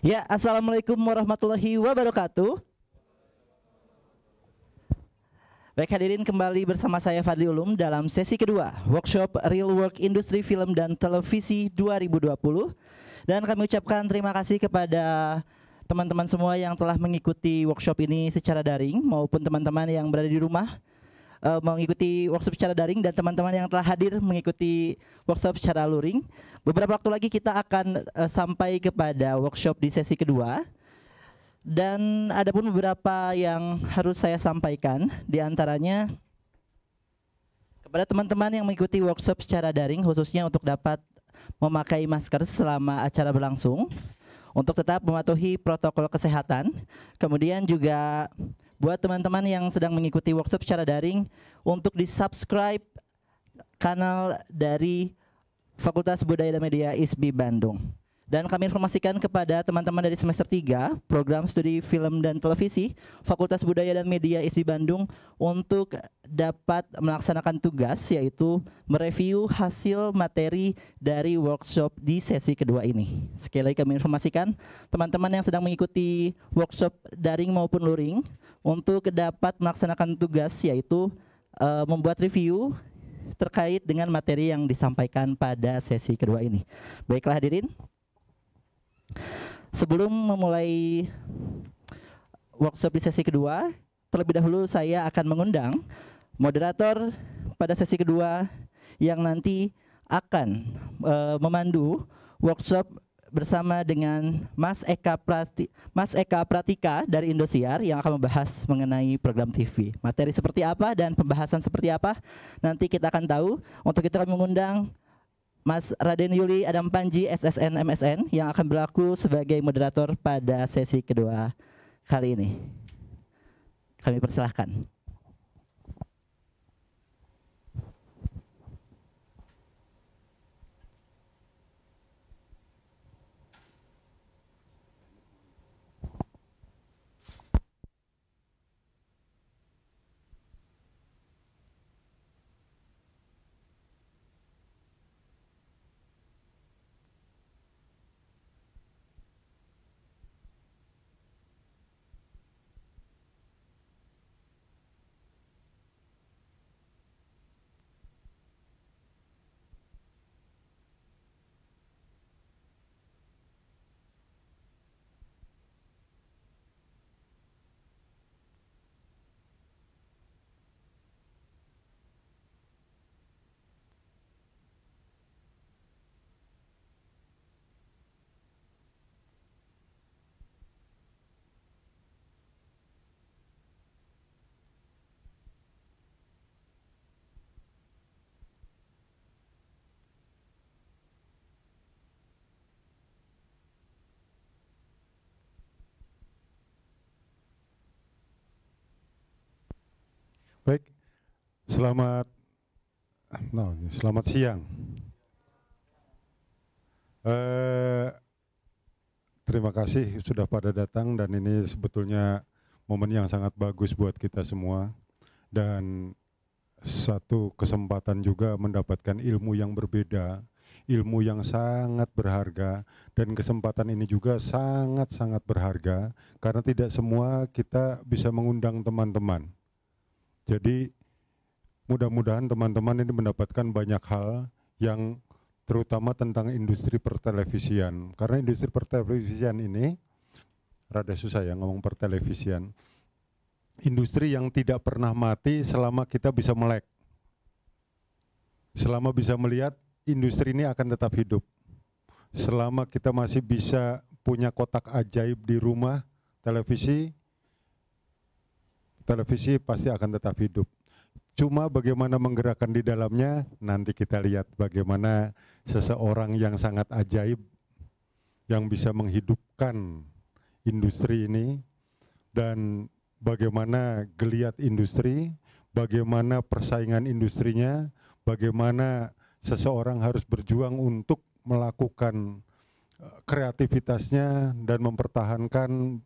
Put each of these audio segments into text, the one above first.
Ya, Assalamualaikum warahmatullahi wabarakatuh. Baik hadirin kembali bersama saya Fadli Ulum dalam sesi kedua workshop Real Work Industri Film dan Televisi 2020 dan kami ucapkan terima kasih kepada teman-teman semua yang telah mengikuti workshop ini secara daring maupun teman-teman yang berada di rumah uh, mengikuti workshop secara daring dan teman-teman yang telah hadir mengikuti workshop secara luring. Beberapa waktu lagi kita akan uh, sampai kepada workshop di sesi kedua. Dan ada pun beberapa yang harus saya sampaikan di antaranya kepada teman-teman yang mengikuti workshop secara daring khususnya untuk dapat memakai masker selama acara berlangsung untuk tetap mematuhi protokol kesehatan, kemudian juga buat teman-teman yang sedang mengikuti workshop secara daring untuk di subscribe kanal dari Fakultas Budaya dan Media ISBI Bandung. Dan kami informasikan kepada teman-teman dari semester 3 program studi film dan televisi Fakultas Budaya dan Media ISBI Bandung untuk dapat melaksanakan tugas yaitu mereview hasil materi dari workshop di sesi kedua ini. Sekali lagi kami informasikan teman-teman yang sedang mengikuti workshop daring maupun luring untuk dapat melaksanakan tugas yaitu uh, membuat review terkait dengan materi yang disampaikan pada sesi kedua ini. Baiklah hadirin, Sebelum memulai workshop di sesi kedua, terlebih dahulu saya akan mengundang moderator pada sesi kedua yang nanti akan e, memandu workshop bersama dengan Mas Eka Prati Mas Eka Pratika dari Indosiar yang akan membahas mengenai program TV. Materi seperti apa dan pembahasan seperti apa nanti kita akan tahu. Untuk itu kami mengundang Mas Raden Yuli Adam Panji SSN MSN yang akan berlaku sebagai moderator pada sesi kedua kali ini. Kami persilahkan. Baik, selamat no, selamat siang. Eh, terima kasih sudah pada datang dan ini sebetulnya momen yang sangat bagus buat kita semua dan satu kesempatan juga mendapatkan ilmu yang berbeda, ilmu yang sangat berharga dan kesempatan ini juga sangat-sangat berharga karena tidak semua kita bisa mengundang teman-teman jadi mudah-mudahan teman-teman ini mendapatkan banyak hal yang terutama tentang industri pertelevisian. Karena industri pertelevisian ini rada susah ya ngomong pertelevisian. Industri yang tidak pernah mati selama kita bisa melek. Selama bisa melihat, industri ini akan tetap hidup. Selama kita masih bisa punya kotak ajaib di rumah televisi, televisi pasti akan tetap hidup. Cuma bagaimana menggerakkan di dalamnya, nanti kita lihat bagaimana seseorang yang sangat ajaib yang bisa menghidupkan industri ini dan bagaimana geliat industri, bagaimana persaingan industrinya, bagaimana seseorang harus berjuang untuk melakukan eh, kreativitasnya dan mempertahankan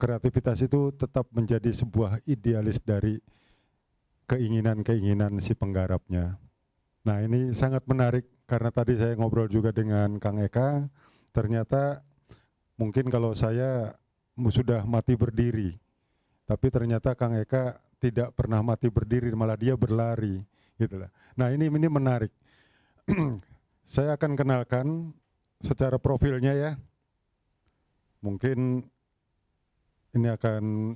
kreativitas itu tetap menjadi sebuah idealis dari keinginan-keinginan si penggarapnya. Nah ini sangat menarik karena tadi saya ngobrol juga dengan Kang Eka, ternyata mungkin kalau saya sudah mati berdiri, tapi ternyata Kang Eka tidak pernah mati berdiri, malah dia berlari, Gitu lah. Nah ini ini menarik. saya akan kenalkan secara profilnya ya. Mungkin ini akan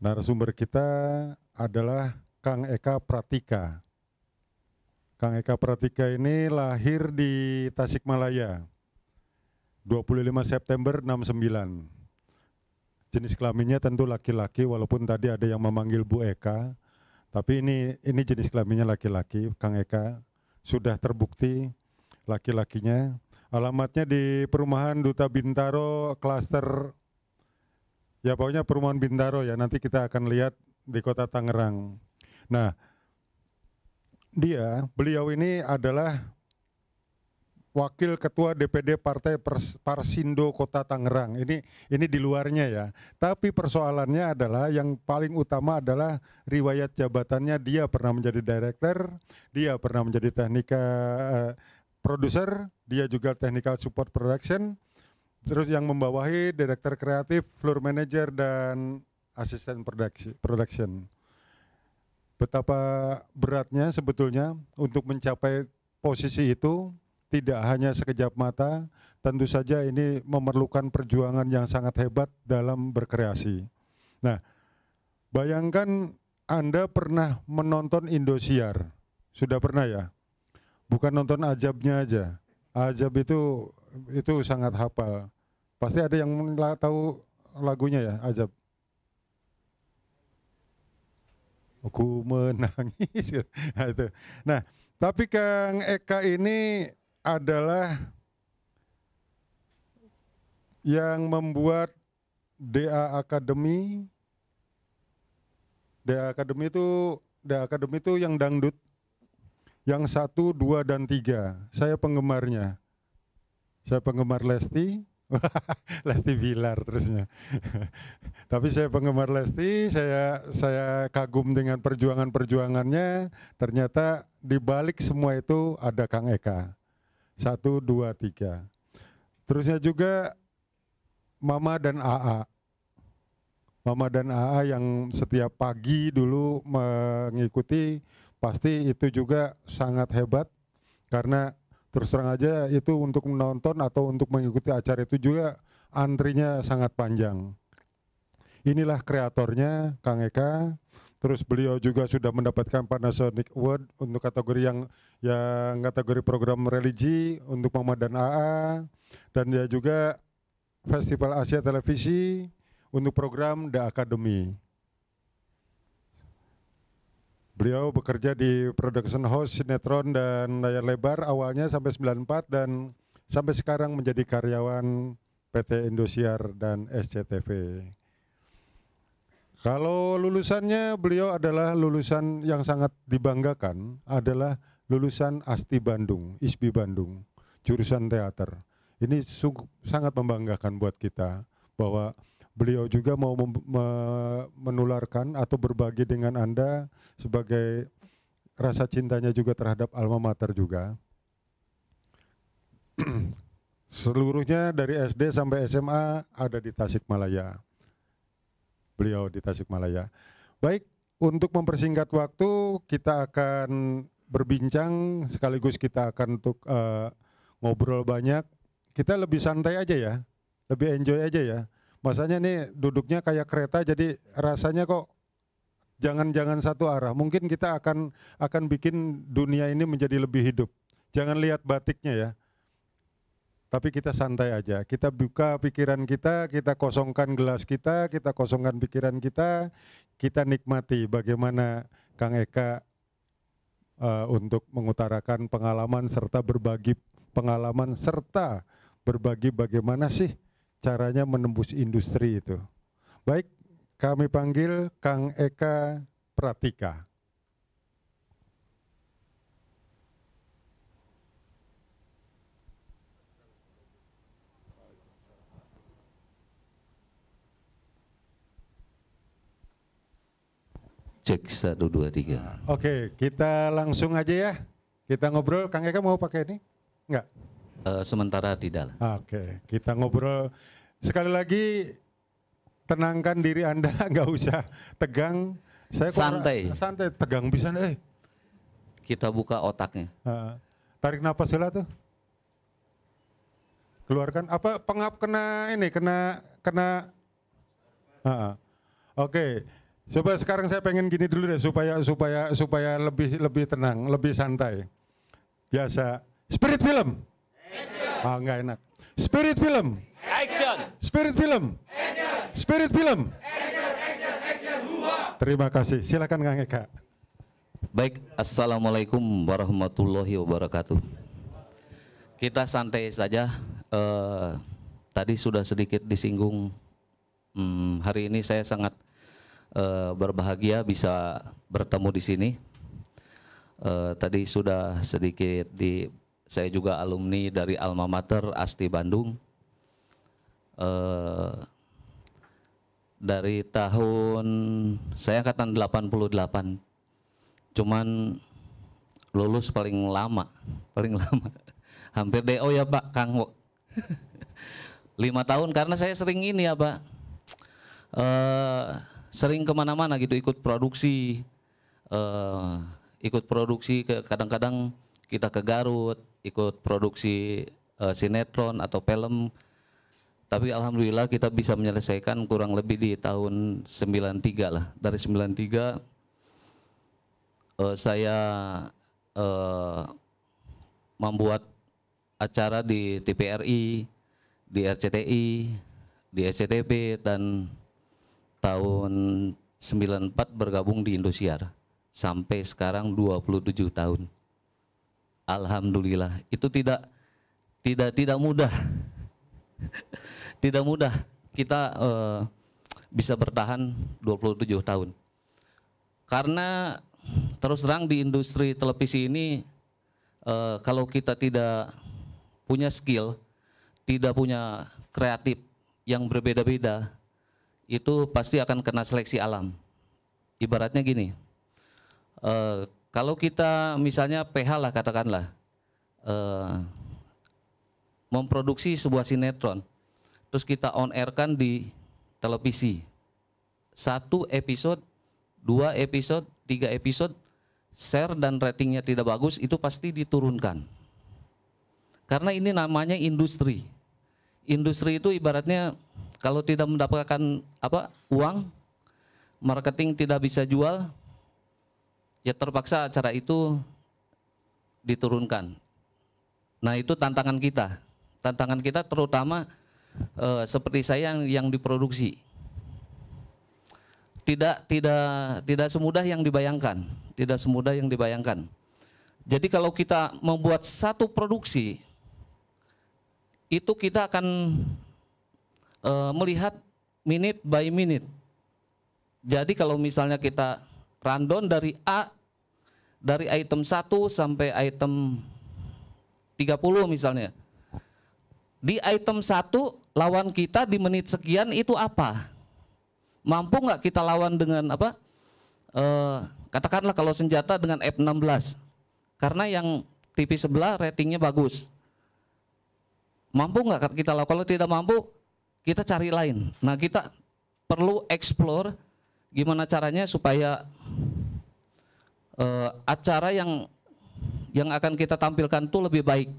narasumber kita adalah Kang Eka Pratika. Kang Eka Pratika ini lahir di Tasikmalaya 25 September 69. Jenis kelaminnya tentu laki-laki walaupun tadi ada yang memanggil Bu Eka, tapi ini ini jenis kelaminnya laki-laki. Kang Eka sudah terbukti laki-lakinya. Alamatnya di Perumahan Duta Bintaro Klaster Ya pokoknya perumahan Bintaro ya, nanti kita akan lihat di kota Tangerang. Nah, dia, beliau ini adalah Wakil Ketua DPD Partai Pers Parsindo Kota Tangerang. Ini ini di luarnya ya. Tapi persoalannya adalah yang paling utama adalah riwayat jabatannya dia pernah menjadi director, dia pernah menjadi teknika uh, produser, dia juga technical support production, Terus yang membawahi direktur kreatif, floor manager dan asisten production. Betapa beratnya sebetulnya untuk mencapai posisi itu tidak hanya sekejap mata, tentu saja ini memerlukan perjuangan yang sangat hebat dalam berkreasi. Nah, bayangkan Anda pernah menonton Indosiar. Sudah pernah ya? Bukan nonton ajabnya aja. Ajab itu itu sangat hafal. Pasti ada yang tahu lagunya ya, Ajab. Aku menangis. Ya. nah, itu. nah, tapi Kang Eka ini adalah yang membuat DA Academy. DA Academy itu DA Academy itu yang dangdut yang satu, dua, dan tiga. Saya penggemarnya. Saya penggemar Lesti. Lesti Bilar terusnya. Tapi saya penggemar Lesti, saya saya kagum dengan perjuangan-perjuangannya. Ternyata di balik semua itu ada Kang Eka. Satu, dua, tiga. Terusnya juga Mama dan AA. Mama dan AA yang setiap pagi dulu mengikuti pasti itu juga sangat hebat karena terus terang aja itu untuk menonton atau untuk mengikuti acara itu juga antrinya sangat panjang. Inilah kreatornya Kang Eka. Terus beliau juga sudah mendapatkan Panasonic Award untuk kategori yang yang kategori program religi untuk Mama dan AA dan dia juga Festival Asia Televisi untuk program The Academy. Beliau bekerja di production house sinetron dan layar lebar awalnya sampai 94 dan sampai sekarang menjadi karyawan PT Indosiar dan SCTV. Kalau lulusannya beliau adalah lulusan yang sangat dibanggakan adalah lulusan ASTI Bandung, ISBI Bandung, jurusan teater. Ini sangat membanggakan buat kita bahwa beliau juga mau menularkan atau berbagi dengan Anda sebagai rasa cintanya juga terhadap alma mater juga. Seluruhnya dari SD sampai SMA ada di Tasikmalaya. Beliau di Tasikmalaya. Baik, untuk mempersingkat waktu kita akan berbincang sekaligus kita akan untuk uh, ngobrol banyak. Kita lebih santai aja ya, lebih enjoy aja ya. Masanya nih duduknya kayak kereta jadi rasanya kok jangan-jangan satu arah. Mungkin kita akan akan bikin dunia ini menjadi lebih hidup. Jangan lihat batiknya ya. Tapi kita santai aja. Kita buka pikiran kita, kita kosongkan gelas kita, kita kosongkan pikiran kita, kita nikmati bagaimana Kang Eka uh, untuk mengutarakan pengalaman serta berbagi pengalaman serta berbagi bagaimana sih caranya menembus industri itu. Baik, kami panggil Kang Eka Pratika. Cek satu dua tiga. Oke, kita langsung aja ya. Kita ngobrol. Kang Eka mau pakai ini? Enggak uh, sementara tidak. Oke, okay. kita ngobrol sekali lagi tenangkan diri Anda, nggak usah tegang. Saya santai. Kurang, santai, tegang bisa eh. Kita buka otaknya. Uh, tarik nafas sila tuh. Keluarkan apa pengap kena ini kena kena uh, Oke. Okay. Coba sekarang saya pengen gini dulu deh supaya supaya supaya lebih lebih tenang, lebih santai. Biasa. Spirit film. Ah, nggak enak. Spirit film. Action. Spirit film. Action. Spirit film. Action, action, action. Terima kasih. Silakan Kang Eka. Baik, assalamualaikum warahmatullahi wabarakatuh. Kita santai saja. Uh, tadi sudah sedikit disinggung. Hmm, hari ini saya sangat uh, berbahagia bisa bertemu di sini. Uh, tadi sudah sedikit di saya juga alumni dari alma mater Asti Bandung. Eh, dari tahun saya angkatan 88. Cuman lulus paling lama, paling lama. Hampir DO ya Pak Kang. Lima tahun karena saya sering ini ya Pak. Eh, sering kemana-mana gitu ikut produksi, eh, ikut produksi ke kadang-kadang kita ke Garut ikut produksi uh, sinetron atau film tapi alhamdulillah kita bisa menyelesaikan kurang lebih di tahun 93 lah dari 93 uh, eh, saya uh, membuat acara di TPRI di RCTI di SCTV dan tahun 94 bergabung di Indosiar sampai sekarang 27 tahun Alhamdulillah. Itu tidak tidak tidak mudah. tidak mudah kita uh, bisa bertahan 27 tahun. Karena terus terang di industri televisi ini uh, kalau kita tidak punya skill, tidak punya kreatif yang berbeda-beda, itu pasti akan kena seleksi alam. Ibaratnya gini, uh, kalau kita misalnya PH lah katakanlah eh, memproduksi sebuah sinetron, terus kita on air kan di televisi, satu episode, dua episode, tiga episode, share dan ratingnya tidak bagus itu pasti diturunkan. Karena ini namanya industri. Industri itu ibaratnya kalau tidak mendapatkan apa uang, marketing tidak bisa jual, ya terpaksa acara itu diturunkan. Nah itu tantangan kita, tantangan kita terutama eh, seperti saya yang, yang diproduksi. Tidak tidak tidak semudah yang dibayangkan, tidak semudah yang dibayangkan. Jadi kalau kita membuat satu produksi, itu kita akan eh, melihat minute by minute. Jadi kalau misalnya kita rundown dari A dari item 1 sampai item 30 misalnya. Di item 1 lawan kita di menit sekian itu apa? Mampu nggak kita lawan dengan apa? E, katakanlah kalau senjata dengan F16. Karena yang TV sebelah ratingnya bagus. Mampu nggak kita lawan? Kalau tidak mampu, kita cari lain. Nah kita perlu explore gimana caranya supaya uh, acara yang yang akan kita tampilkan tuh lebih baik.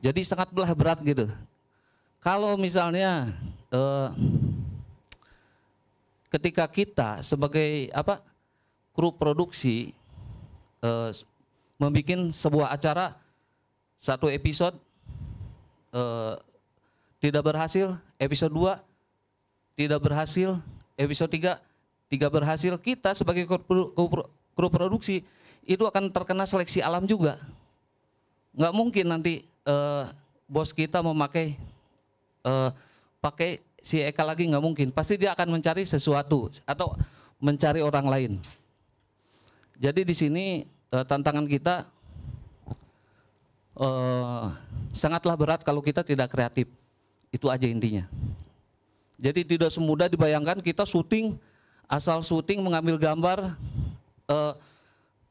Jadi sangat belah berat gitu. Kalau misalnya uh, ketika kita sebagai apa kru produksi uh, eh, membuat sebuah acara satu episode uh, tidak berhasil, episode dua tidak berhasil, episode 3 tiga berhasil kita sebagai kru produksi itu akan terkena seleksi alam juga nggak mungkin nanti uh, bos kita memakai uh, pakai si Eka lagi nggak mungkin pasti dia akan mencari sesuatu atau mencari orang lain jadi di sini uh, tantangan kita uh, sangatlah berat kalau kita tidak kreatif itu aja intinya jadi tidak semudah dibayangkan kita syuting asal syuting mengambil gambar eh,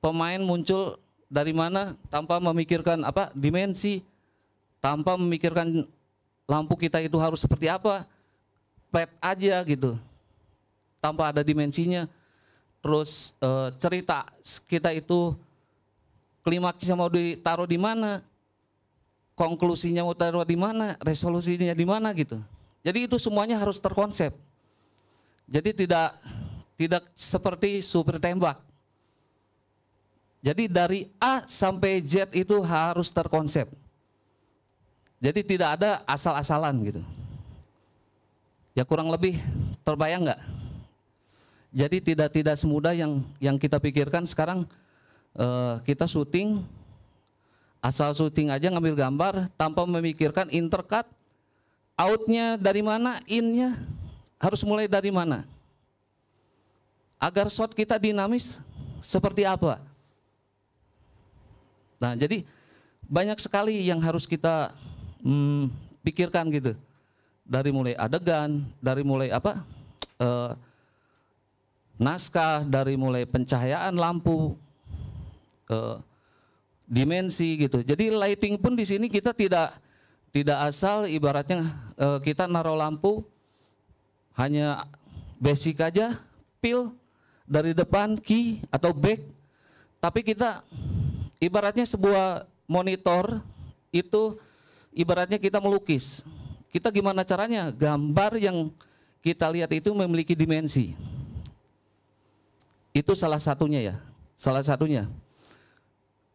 pemain muncul dari mana tanpa memikirkan apa dimensi, tanpa memikirkan lampu kita itu harus seperti apa, flat aja gitu, tanpa ada dimensinya. Terus eh, cerita kita itu klimaksnya mau ditaruh di mana, konklusinya mau taruh di mana, resolusinya di mana gitu. Jadi itu semuanya harus terkonsep. Jadi tidak tidak seperti super tembak. Jadi dari A sampai Z itu harus terkonsep. Jadi tidak ada asal-asalan gitu. Ya kurang lebih terbayang nggak? Jadi tidak tidak semudah yang yang kita pikirkan sekarang eh, kita syuting asal syuting aja ngambil gambar tanpa memikirkan intercut outnya dari mana, innya harus mulai dari mana. Agar shot kita dinamis seperti apa. Nah jadi banyak sekali yang harus kita hmm, pikirkan gitu. Dari mulai adegan, dari mulai apa, eh, naskah, dari mulai pencahayaan lampu, eh, dimensi gitu. Jadi lighting pun di sini kita tidak tidak asal ibaratnya e, kita naruh lampu hanya basic aja, pil dari depan key atau back. Tapi kita ibaratnya sebuah monitor itu ibaratnya kita melukis. Kita gimana caranya? Gambar yang kita lihat itu memiliki dimensi. Itu salah satunya ya, salah satunya.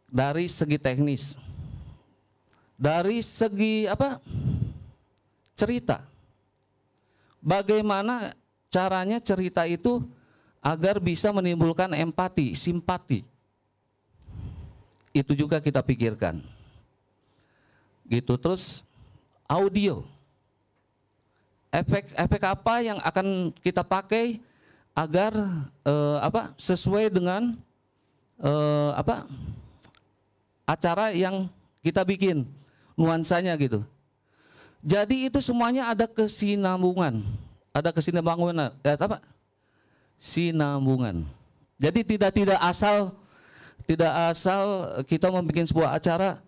Dari segi teknis dari segi apa cerita bagaimana caranya cerita itu agar bisa menimbulkan empati simpati itu juga kita pikirkan gitu terus audio efek-efek apa yang akan kita pakai agar eh, apa sesuai dengan eh, apa acara yang kita bikin nuansanya gitu. Jadi itu semuanya ada kesinambungan, ada kesinambungan, ya apa? Sinambungan. Jadi tidak tidak asal tidak asal kita membuat sebuah acara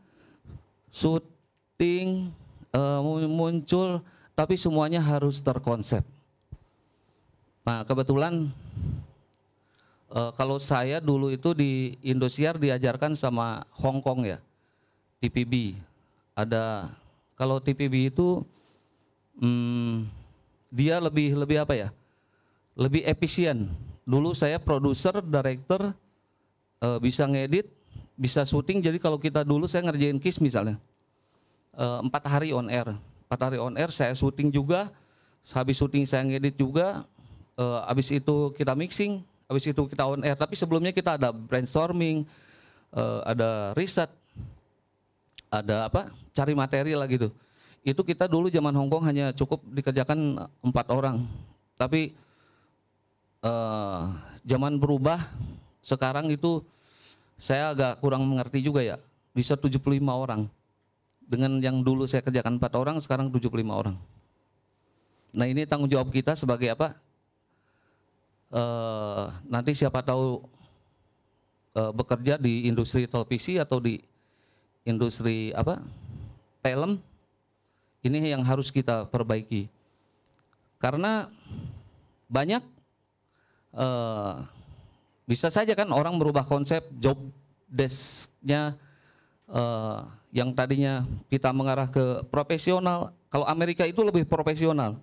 syuting uh, muncul tapi semuanya harus terkonsep. Nah, kebetulan uh, kalau saya dulu itu di Indosiar diajarkan sama Hong Kong ya, di ada kalau TPB itu hmm, dia lebih lebih apa ya? Lebih efisien. Dulu saya produser, director e, bisa ngedit, bisa syuting. Jadi kalau kita dulu saya ngerjain kiss misalnya eh, empat hari on air, empat hari on air saya syuting juga. Habis syuting saya ngedit juga. E, habis itu kita mixing, habis itu kita on air. Tapi sebelumnya kita ada brainstorming, e, ada riset, ada apa? cari materi lah gitu. Itu kita dulu zaman Hongkong hanya cukup dikerjakan empat orang. Tapi eh, zaman berubah sekarang itu saya agak kurang mengerti juga ya. Bisa 75 orang. Dengan yang dulu saya kerjakan empat orang, sekarang 75 orang. Nah ini tanggung jawab kita sebagai apa? Eh, nanti siapa tahu eh, bekerja di industri televisi atau di industri apa film ini yang harus kita perbaiki karena banyak uh, bisa saja kan orang merubah konsep job desknya uh, yang tadinya kita mengarah ke profesional kalau Amerika itu lebih profesional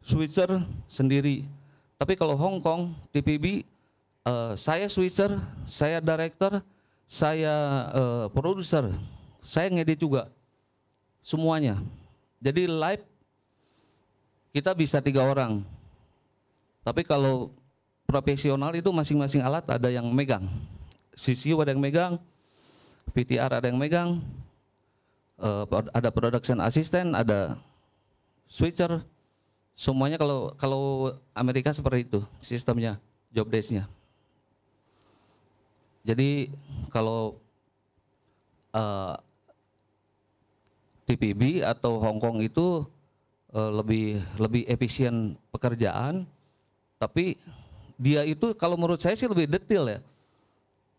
Switzer sendiri tapi kalau Hong Kong TPB uh, eh, saya Switzer saya director saya uh, produser saya ngedit juga semuanya. Jadi live kita bisa tiga orang. Tapi kalau profesional itu masing-masing alat ada yang megang. CCU ada yang megang, PTR ada yang megang, eh, ada production assistant, ada switcher. Semuanya kalau kalau Amerika seperti itu sistemnya, job desk-nya. Jadi kalau uh, TPB atau Hong Kong itu uh, lebih lebih efisien pekerjaan tapi dia itu kalau menurut saya sih lebih detail ya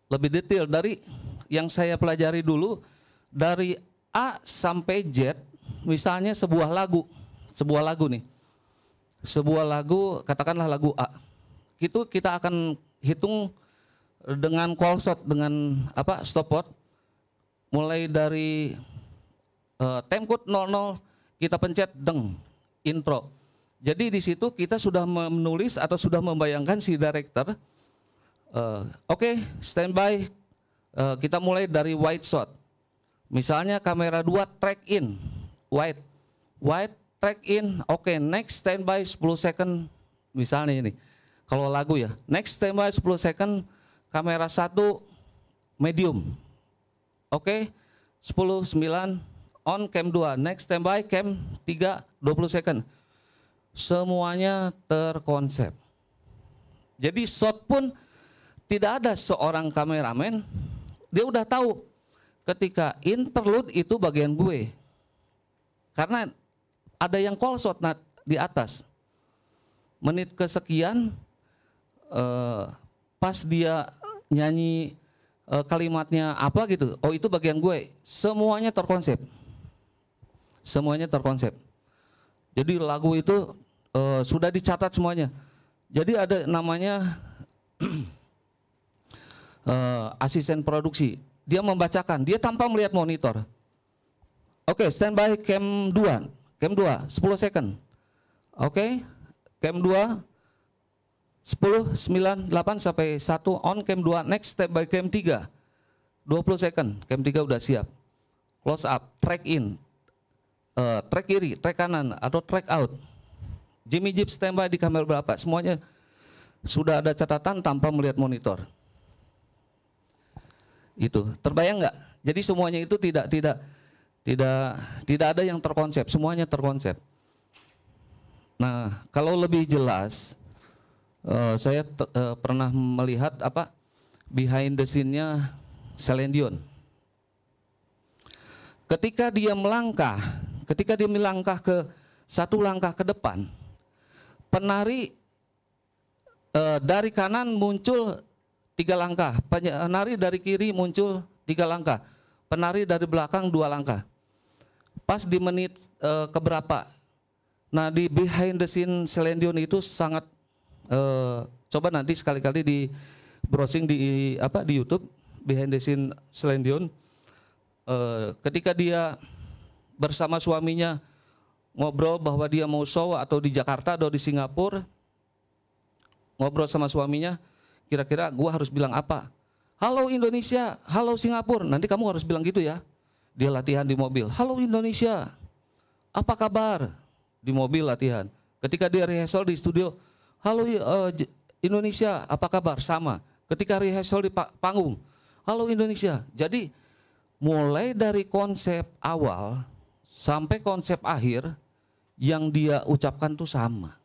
lebih detail dari yang saya pelajari dulu dari A sampai Z misalnya sebuah lagu sebuah lagu nih sebuah lagu katakanlah lagu A itu kita akan hitung dengan call shot dengan apa stopwatch mulai dari uh, time code 00 kita pencet deng intro. Jadi di situ kita sudah menulis atau sudah membayangkan si director uh, oke okay, standby uh, kita mulai dari wide shot. Misalnya kamera 2 track in wide wide track in oke okay, next standby 10 second misalnya ini. Kalau lagu ya, next standby 10 second kamera 1 medium. Oke. Okay? 10 9 on cam 2 next standby cam 3 20 second semuanya terkonsep jadi shot pun tidak ada seorang kameramen dia udah tahu ketika interlude itu bagian gue karena ada yang call shot di atas menit kesekian eh, pas dia nyanyi eh, kalimatnya apa gitu oh itu bagian gue semuanya terkonsep semuanya terkonsep. Jadi lagu itu e, sudah dicatat semuanya. Jadi ada namanya e, asisten produksi. Dia membacakan, dia tanpa melihat monitor. Oke, okay, standby cam 2. Cam 2, 10 second. Oke, okay, cam 2, 10, 9, 8 sampai 1 on cam 2, next step by cam 3. 20 second, cam 3 udah siap. Close up, track in, uh, track kiri, track kanan, atau track out. Jimmy Jeep standby di kamera berapa, semuanya sudah ada catatan tanpa melihat monitor. Itu, terbayang nggak? Jadi semuanya itu tidak tidak tidak tidak ada yang terkonsep, semuanya terkonsep. Nah, kalau lebih jelas, uh, saya uh, pernah melihat apa behind the scene-nya Selendion. Ketika dia melangkah, Ketika dia melangkah ke satu langkah ke depan, penari e, dari kanan muncul tiga langkah, penari dari kiri muncul tiga langkah, penari dari belakang dua langkah. Pas di menit e, keberapa? Nah di behind the scene Selendion itu sangat e, coba nanti sekali-kali di browsing di apa di YouTube behind the scene Selendion. E, ketika dia bersama suaminya ngobrol bahwa dia mau show atau di Jakarta atau di Singapura ngobrol sama suaminya kira-kira gua harus bilang apa halo Indonesia halo Singapura nanti kamu harus bilang gitu ya dia latihan di mobil halo Indonesia apa kabar di mobil latihan ketika dia rehearsal di studio halo eh, Indonesia apa kabar sama ketika rehearsal di panggung halo Indonesia jadi mulai dari konsep awal sampai konsep akhir yang dia ucapkan tuh sama.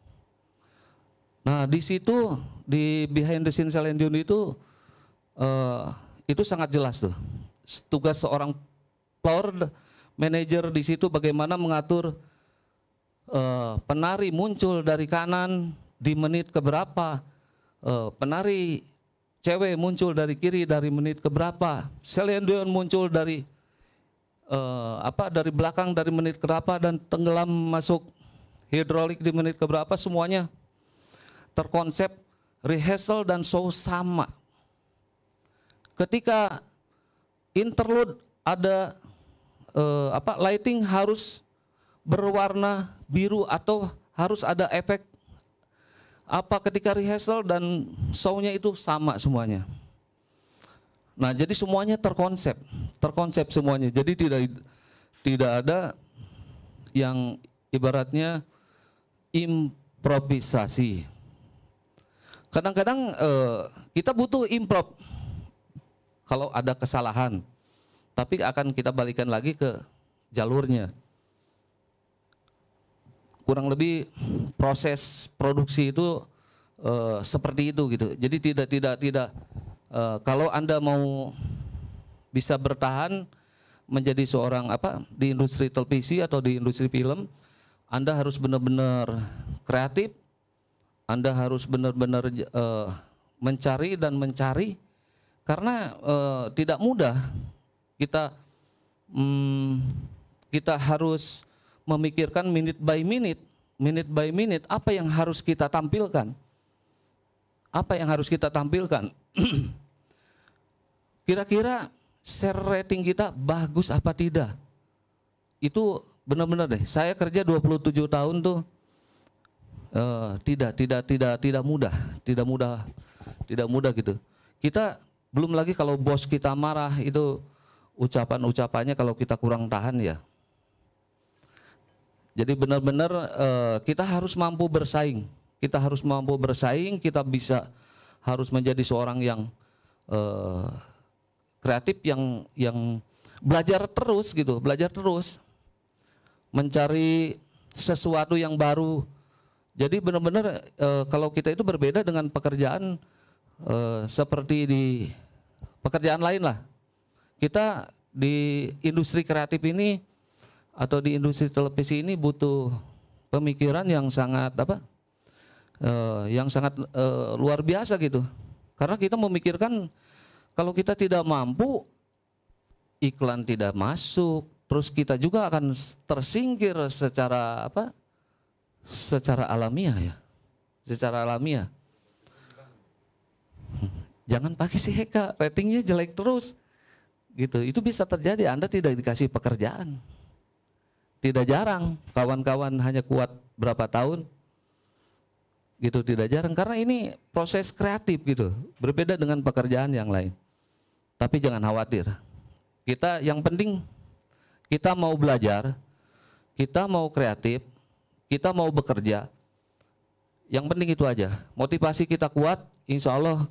Nah di situ di behind the scene scenes Dion itu uh, itu sangat jelas tuh tugas seorang floor manager di situ bagaimana mengatur uh, penari muncul dari kanan di menit keberapa uh, penari cewek muncul dari kiri dari menit keberapa Dion muncul dari uh, apa dari belakang dari menit berapa dan tenggelam masuk hidrolik di menit keberapa semuanya terkonsep rehearsal dan show sama. Ketika interlude ada uh, apa lighting harus berwarna biru atau harus ada efek apa ketika rehearsal dan show-nya itu sama semuanya. Nah, jadi semuanya terkonsep, terkonsep semuanya. Jadi tidak tidak ada yang ibaratnya improvisasi. Kadang-kadang eh, kita butuh improv kalau ada kesalahan, tapi akan kita balikan lagi ke jalurnya. Kurang lebih proses produksi itu eh, seperti itu gitu. Jadi tidak tidak tidak Eh, kalau Anda mau bisa bertahan menjadi seorang apa di industri televisi atau di industri film, Anda harus benar-benar kreatif, Anda harus benar-benar uh, mencari dan mencari karena uh, tidak mudah kita um, kita harus memikirkan minute by minute, minute by minute apa yang harus kita tampilkan. Apa yang harus kita tampilkan? Kira-kira share rating kita bagus apa tidak? Itu benar-benar deh. Saya kerja 27 tahun tuh uh, tidak tidak tidak tidak mudah, tidak mudah, tidak mudah gitu. Kita belum lagi kalau bos kita marah itu ucapan-ucapannya kalau kita kurang tahan ya. Jadi benar-benar uh, kita harus mampu bersaing. Kita harus mampu bersaing, kita bisa harus menjadi seorang yang uh, kreatif yang yang belajar terus gitu, belajar terus. Mencari sesuatu yang baru. Jadi benar-benar e, kalau kita itu berbeda dengan pekerjaan e, seperti di pekerjaan lain lah. Kita di industri kreatif ini atau di industri televisi ini butuh pemikiran yang sangat apa? E, yang sangat e, luar biasa gitu. Karena kita memikirkan kalau kita tidak mampu, iklan tidak masuk, terus kita juga akan tersingkir secara apa? Secara alamiah ya. Secara alamiah. Jangan pakai si Heka, ratingnya jelek terus. Gitu. Itu bisa terjadi, Anda tidak dikasih pekerjaan. Tidak jarang kawan-kawan hanya kuat berapa tahun, gitu tidak jarang karena ini proses kreatif gitu berbeda dengan pekerjaan yang lain tapi jangan khawatir. Kita yang penting kita mau belajar, kita mau kreatif, kita mau bekerja. Yang penting itu aja. Motivasi kita kuat, insya Allah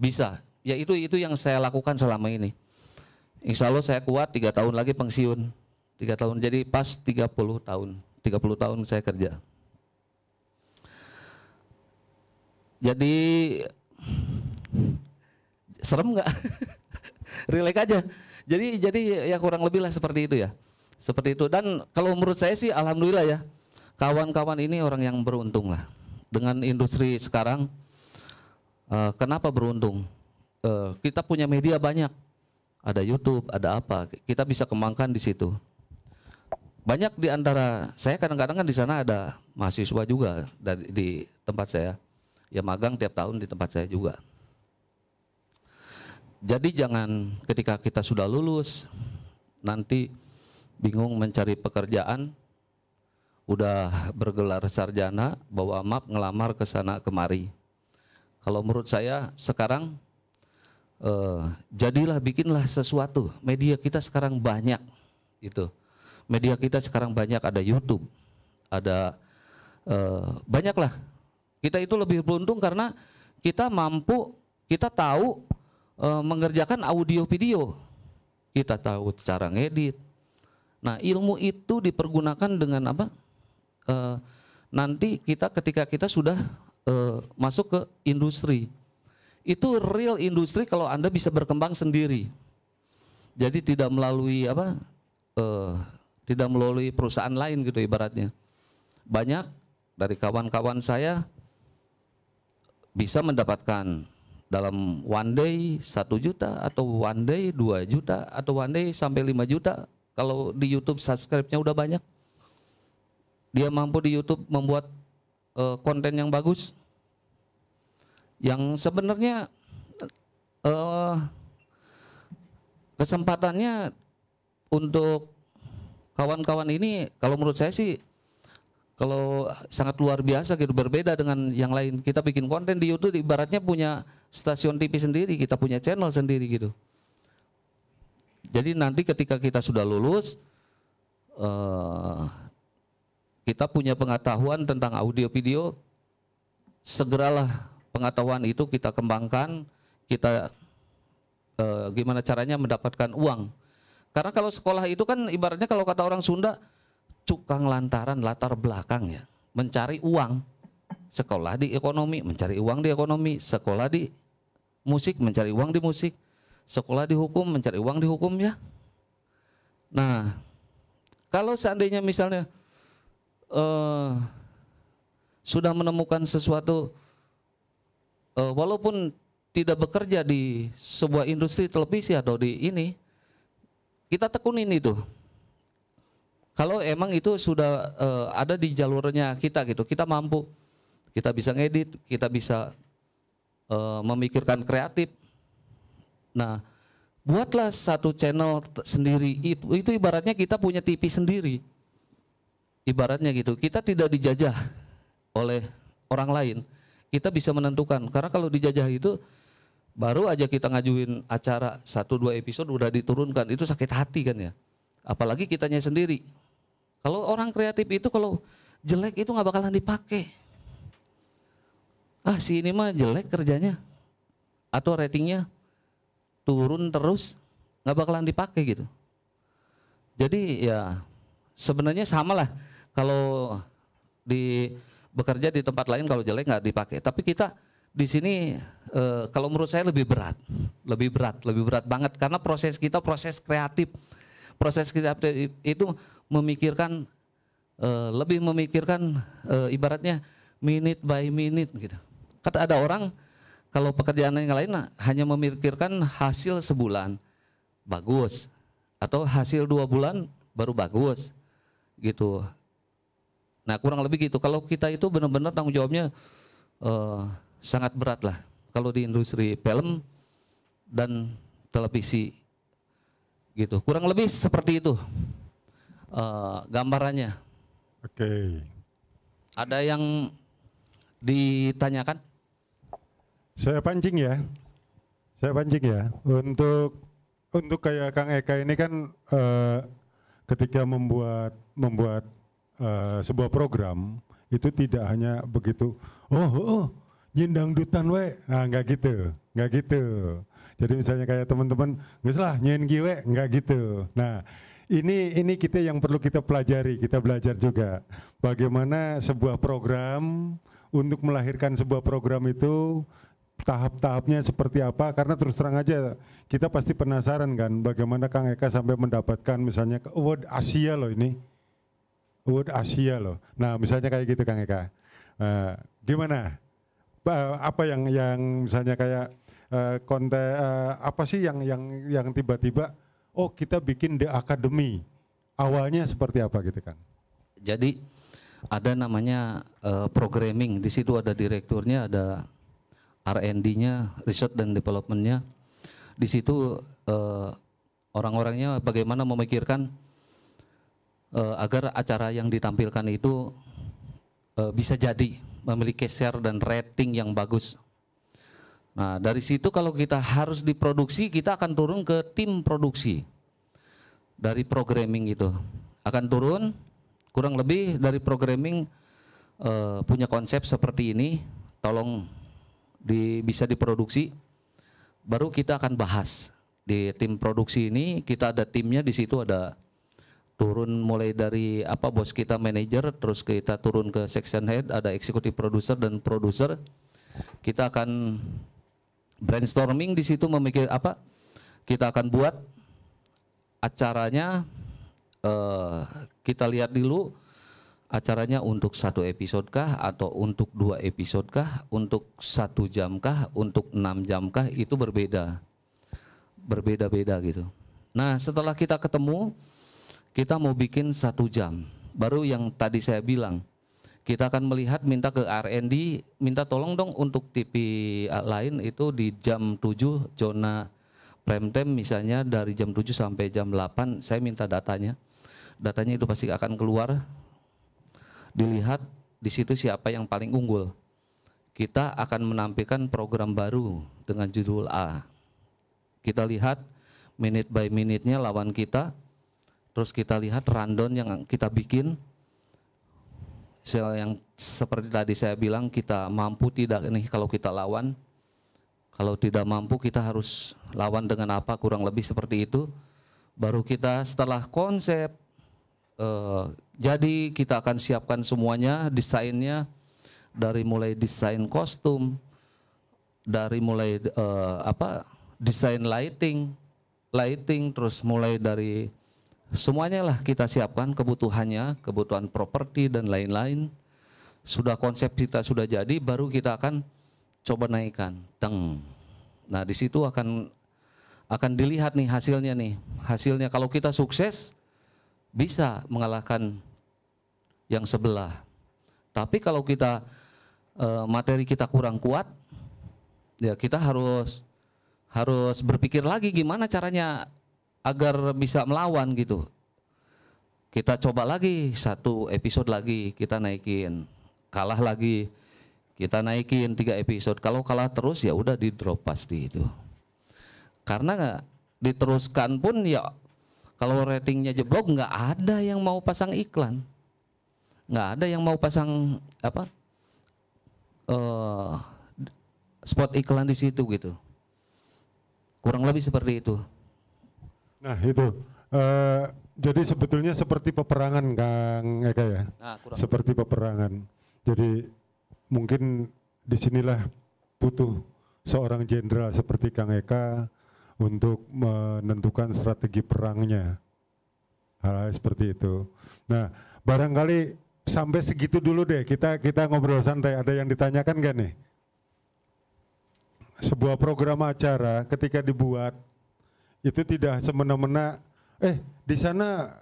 bisa. Ya itu itu yang saya lakukan selama ini. Insya Allah saya kuat tiga tahun lagi pensiun. Tiga tahun, jadi pas 30 tahun. 30 tahun saya kerja. Jadi serem nggak? Rilek aja. Jadi jadi ya kurang lebih lah seperti itu ya. Seperti itu dan kalau menurut saya sih alhamdulillah ya. Kawan-kawan ini orang yang beruntung lah dengan industri sekarang. Uh, kenapa beruntung? Uh, kita punya media banyak. Ada YouTube, ada apa? Kita bisa kembangkan di situ. Banyak di antara saya kadang-kadang kan di sana ada mahasiswa juga dari di tempat saya. Ya magang tiap tahun di tempat saya juga. Jadi jangan ketika kita sudah lulus nanti bingung mencari pekerjaan udah bergelar sarjana bawa map ngelamar ke sana kemari. Kalau menurut saya sekarang eh, jadilah bikinlah sesuatu. Media kita sekarang banyak itu. Media kita sekarang banyak ada YouTube, ada eh, banyaklah. Kita itu lebih beruntung karena kita mampu, kita tahu e, mengerjakan audio video. Kita tahu cara ngedit. Nah, ilmu itu dipergunakan dengan apa? E, nanti kita ketika kita sudah e, masuk ke industri. Itu real industri kalau Anda bisa berkembang sendiri. Jadi tidak melalui apa? E, tidak melalui perusahaan lain gitu ibaratnya. Banyak dari kawan-kawan saya bisa mendapatkan dalam one day satu juta atau one day dua juta atau one day sampai lima juta kalau di YouTube subscribe-nya udah banyak dia mampu di YouTube membuat uh, konten yang bagus yang sebenarnya uh, kesempatannya untuk kawan-kawan ini kalau menurut saya sih kalau sangat luar biasa gitu berbeda dengan yang lain kita bikin konten di YouTube ibaratnya punya stasiun TV sendiri kita punya channel sendiri gitu jadi nanti ketika kita sudah lulus uh, kita punya pengetahuan tentang audio video segeralah pengetahuan itu kita kembangkan kita uh, gimana caranya mendapatkan uang karena kalau sekolah itu kan ibaratnya kalau kata orang Sunda cukang lantaran latar belakang ya mencari uang sekolah di ekonomi mencari uang di ekonomi sekolah di musik mencari uang di musik sekolah di hukum mencari uang di hukum ya nah kalau seandainya misalnya eh, sudah menemukan sesuatu eh, walaupun tidak bekerja di sebuah industri televisi atau di ini kita tekunin itu kalau emang itu sudah uh, ada di jalurnya kita gitu, kita mampu, kita bisa ngedit, kita bisa uh, memikirkan kreatif. Nah, buatlah satu channel sendiri. Itu, itu ibaratnya kita punya TV sendiri. Ibaratnya gitu, kita tidak dijajah oleh orang lain. Kita bisa menentukan, karena kalau dijajah itu baru aja kita ngajuin acara satu dua episode udah diturunkan itu sakit hati kan ya apalagi kitanya sendiri kalau orang kreatif itu kalau jelek itu nggak bakalan dipakai. Ah si ini mah jelek kerjanya atau ratingnya turun terus nggak bakalan dipakai gitu. Jadi ya sebenarnya sama lah kalau di bekerja di tempat lain kalau jelek nggak dipakai. Tapi kita di sini e, kalau menurut saya lebih berat, lebih berat, lebih berat banget karena proses kita proses kreatif, proses kreatif itu memikirkan uh, lebih memikirkan uh, ibaratnya minute by minute gitu. Kata ada orang kalau pekerjaan yang lain nah, hanya memikirkan hasil sebulan bagus atau hasil dua bulan baru bagus gitu. Nah kurang lebih gitu. Kalau kita itu benar-benar tanggung jawabnya uh, sangat berat lah. Kalau di industri film dan televisi gitu. Kurang lebih seperti itu uh, gambarannya. Oke. Okay. Ada yang ditanyakan? Saya pancing ya. Saya pancing ya. Untuk untuk kayak Kang Eka ini kan uh, ketika membuat membuat uh, sebuah program itu tidak hanya begitu. Oh, oh, oh nyindang dutan we. Nah, enggak gitu, Enggak gitu. Jadi misalnya kayak teman-teman, nggak salah nyen giwe, nggak gitu. Nah, ini ini kita yang perlu kita pelajari, kita belajar juga bagaimana sebuah program untuk melahirkan sebuah program itu tahap-tahapnya seperti apa karena terus terang aja kita pasti penasaran kan bagaimana Kang Eka sampai mendapatkan misalnya award Asia loh ini award Asia loh nah misalnya kayak gitu Kang Eka uh, gimana apa yang yang misalnya kayak uh, konten uh, apa sih yang yang yang tiba-tiba oh kita bikin The Academy. Awalnya seperti apa gitu kan? Jadi ada namanya uh, programming, di situ ada direkturnya, ada R&D-nya, riset dan development-nya. Di situ uh, orang-orangnya bagaimana memikirkan uh, agar acara yang ditampilkan itu uh, bisa jadi memiliki share dan rating yang bagus Nah, dari situ kalau kita harus diproduksi, kita akan turun ke tim produksi. Dari programming itu. Akan turun kurang lebih dari programming uh, punya konsep seperti ini, tolong di, bisa diproduksi. Baru kita akan bahas di tim produksi ini kita ada timnya di situ ada turun mulai dari apa bos kita manager terus kita turun ke section head ada eksekutif producer dan producer kita akan brainstorming di situ memikir apa kita akan buat acaranya uh, kita lihat dulu acaranya untuk satu episode kah atau untuk dua episode kah untuk satu jam kah untuk enam jam kah itu berbeda berbeda-beda gitu nah setelah kita ketemu kita mau bikin satu jam baru yang tadi saya bilang kita akan melihat minta ke R&D, minta tolong dong untuk TV lain itu di jam 7 zona prime time misalnya dari jam 7 sampai jam 8 saya minta datanya. Datanya itu pasti akan keluar. Dilihat di situ siapa yang paling unggul. Kita akan menampilkan program baru dengan judul A. Kita lihat minute by minute-nya lawan kita. Terus kita lihat rundown yang kita bikin yang seperti tadi saya bilang kita mampu tidak ini kalau kita lawan kalau tidak mampu kita harus lawan dengan apa kurang lebih seperti itu baru kita setelah konsep eh, jadi kita akan siapkan semuanya desainnya dari mulai desain kostum dari mulai eh, apa desain lighting lighting terus mulai dari Semuanya lah kita siapkan kebutuhannya, kebutuhan properti dan lain-lain. Sudah konsep kita sudah jadi, baru kita akan coba naikkan. Teng. Nah di situ akan akan dilihat nih hasilnya nih. Hasilnya kalau kita sukses bisa mengalahkan yang sebelah. Tapi kalau kita eh, materi kita kurang kuat, ya kita harus harus berpikir lagi gimana caranya agar bisa melawan gitu. Kita coba lagi satu episode lagi kita naikin, kalah lagi kita naikin tiga episode. Kalau kalah terus ya udah di drop pasti itu. Karena nggak diteruskan pun ya kalau ratingnya jeblok nggak ada yang mau pasang iklan, nggak ada yang mau pasang apa uh, spot iklan di situ gitu. Kurang lebih seperti itu. Nah itu. Uh, jadi sebetulnya seperti peperangan Kang Eka ya. Nah, Seperti peperangan. Jadi mungkin disinilah butuh seorang jenderal seperti Kang Eka untuk menentukan strategi perangnya. Hal-hal seperti itu. Nah, barangkali sampai segitu dulu deh. Kita kita ngobrol santai. Ada yang ditanyakan gak nih? Sebuah program acara ketika dibuat itu tidak semena-mena eh di sana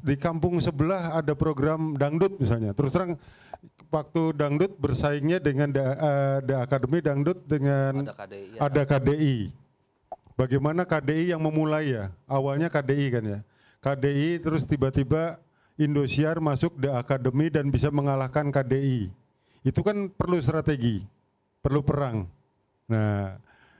di kampung sebelah ada program dangdut misalnya. Terus terang waktu dangdut bersaingnya dengan da, uh, akademi dangdut dengan ada KDI. Ya. Ada KDI. Bagaimana KDI yang memulai ya? Awalnya KDI kan ya. KDI terus tiba-tiba Indosiar masuk da akademi dan bisa mengalahkan KDI. Itu kan perlu strategi, perlu perang. Nah,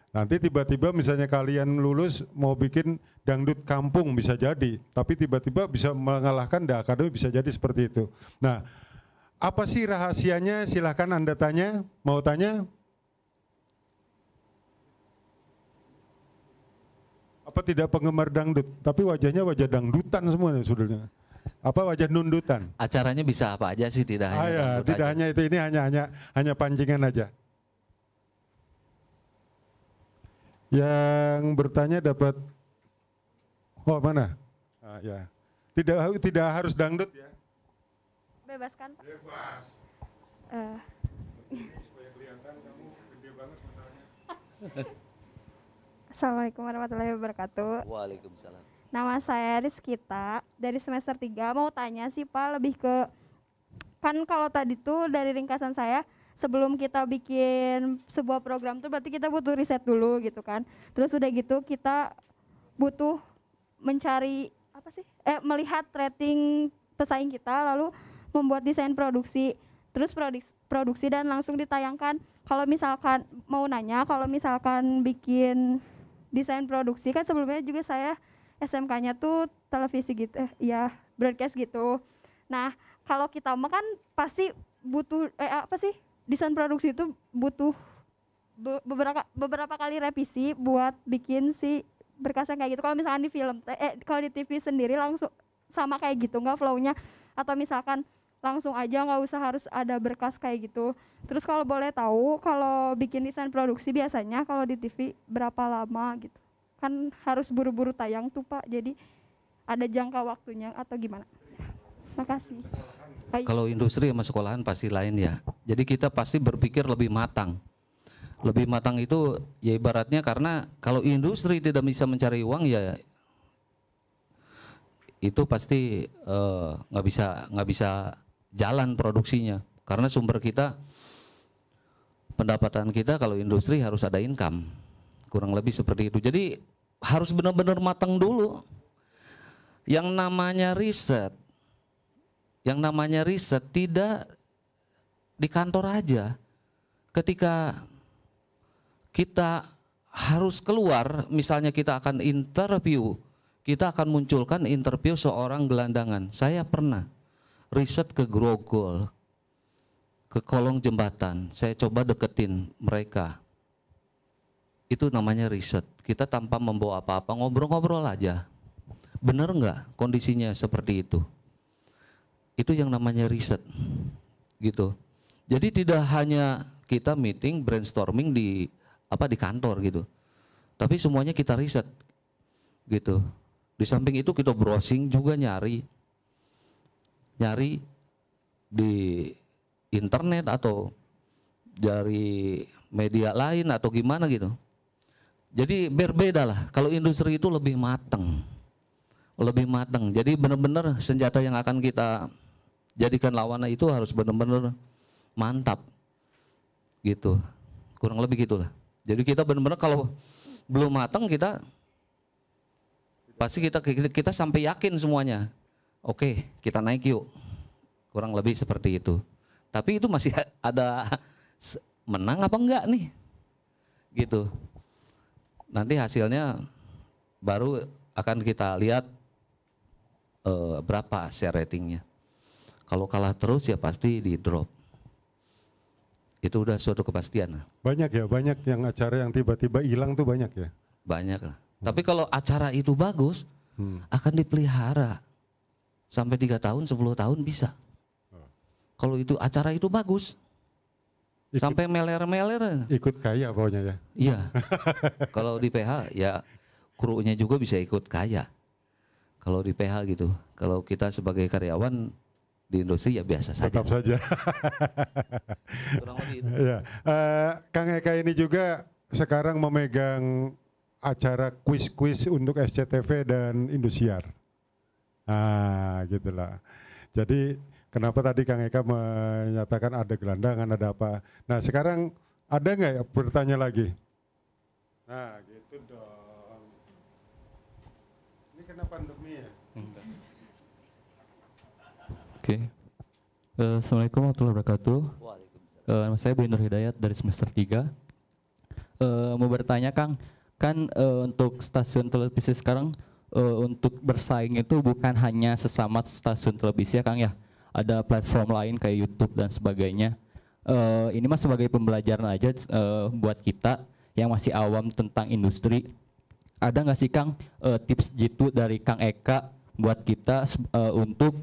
Nanti tiba-tiba misalnya kalian lulus mau bikin dangdut kampung bisa jadi, tapi tiba-tiba bisa mengalahkan da Academy bisa jadi seperti itu. Nah, apa sih rahasianya? Silahkan Anda tanya. Mau tanya? Apa tidak penggemar dangdut? Tapi wajahnya wajah dangdutan semua sudutnya. Apa wajah nundutan? Acaranya bisa apa aja sih tidak hanya ah, ya, tidak aja. hanya itu ini hanya hanya hanya pancingan aja. Yang bertanya dapat Oh, mana? Ah, ya. Tidak tidak harus dangdut ya. Bebas kan, Pak? Bebas. Uh. Assalamualaikum warahmatullahi wabarakatuh. Waalaikumsalam. Nama saya Rizkita dari semester 3. Mau tanya sih Pak lebih ke kan kalau tadi tuh dari ringkasan saya sebelum kita bikin sebuah program tuh berarti kita butuh riset dulu gitu kan. Terus udah gitu kita butuh mencari apa sih? Eh melihat rating pesaing kita lalu membuat desain produksi, terus produksi, produksi dan langsung ditayangkan. Kalau misalkan mau nanya, kalau misalkan bikin desain produksi kan sebelumnya juga saya SMK-nya tuh televisi gitu, eh, ya broadcast gitu. Nah, kalau kita mah kan pasti butuh eh, apa sih desain produksi itu butuh beberapa beberapa kali revisi buat bikin si berkasnya kayak gitu. Kalau misalkan di film eh, eh kalau di TV sendiri langsung sama kayak gitu nggak flownya atau misalkan langsung aja nggak usah harus ada berkas kayak gitu. Terus kalau boleh tahu kalau bikin desain produksi biasanya kalau di TV berapa lama gitu? Kan harus buru-buru tayang tuh Pak. Jadi ada jangka waktunya atau gimana? Makasih. Kalau industri sama sekolahan pasti lain ya. Jadi kita pasti berpikir lebih matang. Lebih matang itu ya ibaratnya karena kalau industri tidak bisa mencari uang ya itu pasti eh, nggak uh, bisa nggak bisa jalan produksinya karena sumber kita pendapatan kita kalau industri harus ada income kurang lebih seperti itu jadi harus benar-benar matang dulu yang namanya riset yang namanya riset tidak di kantor aja. Ketika kita harus keluar, misalnya kita akan interview, kita akan munculkan interview seorang gelandangan. Saya pernah riset ke Grogol, ke kolong jembatan. Saya coba deketin mereka. Itu namanya riset. Kita tanpa membawa apa-apa, ngobrol-ngobrol aja. Bener nggak kondisinya seperti itu? itu yang namanya riset gitu. Jadi tidak hanya kita meeting brainstorming di apa di kantor gitu. Tapi semuanya kita riset gitu. Di samping itu kita browsing juga nyari nyari di internet atau dari media lain atau gimana gitu. Jadi berbeda lah. Kalau industri itu lebih mateng lebih mateng, Jadi benar-benar senjata yang akan kita jadikan lawannya itu harus benar-benar mantap gitu kurang lebih gitulah jadi kita benar-benar kalau belum matang kita pasti kita kita sampai yakin semuanya oke kita naik yuk kurang lebih seperti itu tapi itu masih ada menang apa enggak nih gitu nanti hasilnya baru akan kita lihat uh, berapa share ratingnya kalau kalah terus ya pasti di drop. Itu udah suatu kepastian. Banyak ya, banyak yang acara yang tiba-tiba hilang tuh banyak ya. Banyak lah. Hmm. Tapi kalau acara itu bagus, hmm. akan dipelihara sampai tiga tahun, 10 tahun bisa. Oh. Kalau itu acara itu bagus, ikut, sampai meler-meler. Ikut kaya pokoknya ya. Iya. kalau di PH ya krunya juga bisa ikut kaya. Kalau di PH gitu. Kalau kita sebagai karyawan di industri ya biasa saja. Tetap saja. Ya. Uh, Kang Eka ini juga sekarang memegang acara kuis-kuis untuk SCTV dan Indosiar. Ah, gitulah. Jadi kenapa tadi Kang Eka menyatakan ada gelandangan, ada apa? Nah, sekarang ada nggak ya bertanya lagi? Nah, gitu dong. Ini kenapa Oke. Okay. Uh, eh, Assalamualaikum warahmatullahi wabarakatuh. Uh, nama saya Binur Hidayat dari semester 3. Uh, eh, mau bertanya Kang, kan uh, untuk stasiun televisi sekarang uh, untuk bersaing itu bukan hanya sesama stasiun televisi ya Kang ya. Ada platform lain kayak YouTube dan sebagainya. Uh, ini mah sebagai pembelajaran aja uh, buat kita yang masih awam tentang industri. Ada nggak sih Kang uh, tips jitu dari Kang Eka buat kita uh, untuk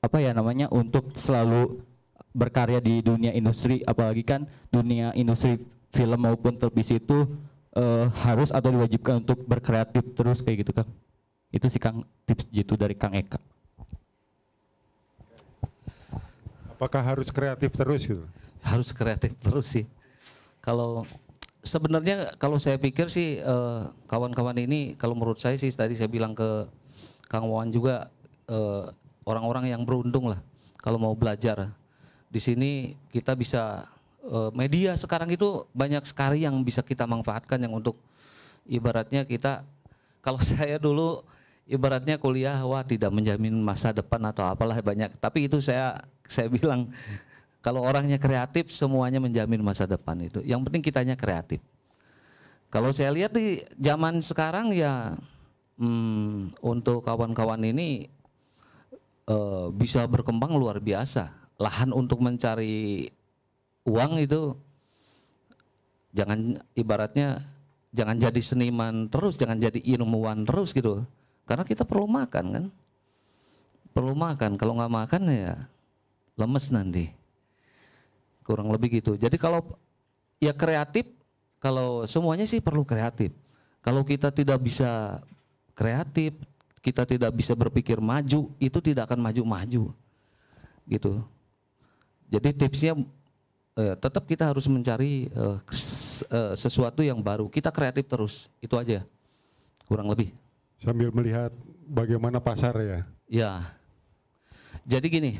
apa ya namanya untuk selalu berkarya di dunia industri apalagi kan dunia industri film maupun televisi itu uh, harus atau diwajibkan untuk berkreatif terus kayak gitu kan Itu sih Kang tips jitu dari Kang Eka. Apakah harus kreatif terus gitu? Harus kreatif terus sih. Kalau sebenarnya kalau saya pikir sih eh, kawan-kawan uh, ini kalau menurut saya sih tadi saya bilang ke Kang Wawan juga uh, orang-orang yang beruntung lah kalau mau belajar. Di sini kita bisa eh, media sekarang itu banyak sekali yang bisa kita manfaatkan yang untuk ibaratnya kita kalau saya dulu ibaratnya kuliah wah tidak menjamin masa depan atau apalah banyak tapi itu saya saya bilang kalau orangnya kreatif semuanya menjamin masa depan itu yang penting kitanya kreatif kalau saya lihat di zaman sekarang ya hmm, untuk kawan-kawan ini uh, bisa berkembang luar biasa. Lahan untuk mencari uang itu jangan ibaratnya jangan jadi seniman terus, jangan jadi ilmuwan terus gitu. Karena kita perlu makan kan, perlu makan. Kalau nggak makan ya lemes nanti. Kurang lebih gitu. Jadi kalau ya kreatif, kalau semuanya sih perlu kreatif. Kalau kita tidak bisa kreatif, kita tidak bisa berpikir maju, itu tidak akan maju-maju. Gitu. Jadi tipsnya eh, tetap kita harus mencari eh, eh, sesuatu yang baru. Kita kreatif terus, itu aja. Kurang lebih. Sambil melihat bagaimana pasar ya. Ya. Jadi gini,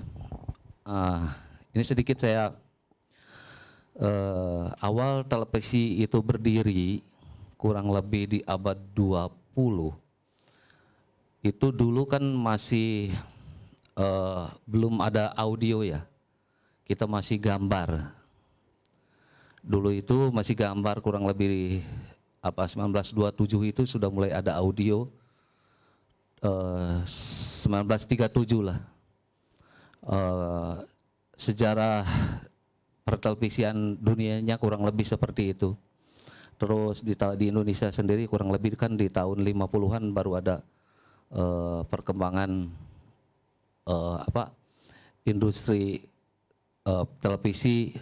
uh, ini sedikit saya uh, awal televisi itu berdiri kurang lebih di abad 20 itu dulu kan masih uh, belum ada audio ya, kita masih gambar. Dulu itu masih gambar kurang lebih apa 1927 itu sudah mulai ada audio eh, uh, 1937 lah. Uh, sejarah pertelevisian dunianya kurang lebih seperti itu. Terus di, di Indonesia sendiri kurang lebih kan di tahun 50-an baru ada uh, perkembangan uh, apa industri uh, televisi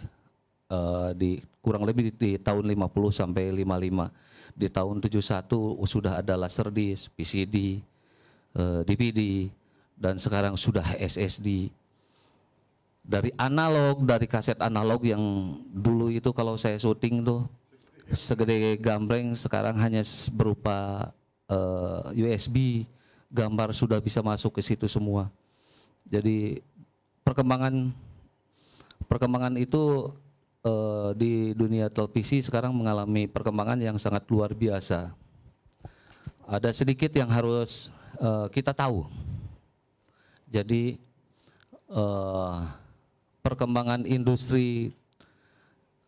uh, di kurang lebih di, di tahun 50 sampai 55. Di tahun 71 sudah ada laser PCD, uh, DVD dan sekarang sudah SSD. Dari analog, dari kaset analog yang dulu itu kalau saya syuting tuh segede gambreng sekarang hanya berupa uh, USB gambar sudah bisa masuk ke situ semua. Jadi perkembangan perkembangan itu uh, di dunia televisi sekarang mengalami perkembangan yang sangat luar biasa. Ada sedikit yang harus uh, kita tahu. Jadi uh, perkembangan industri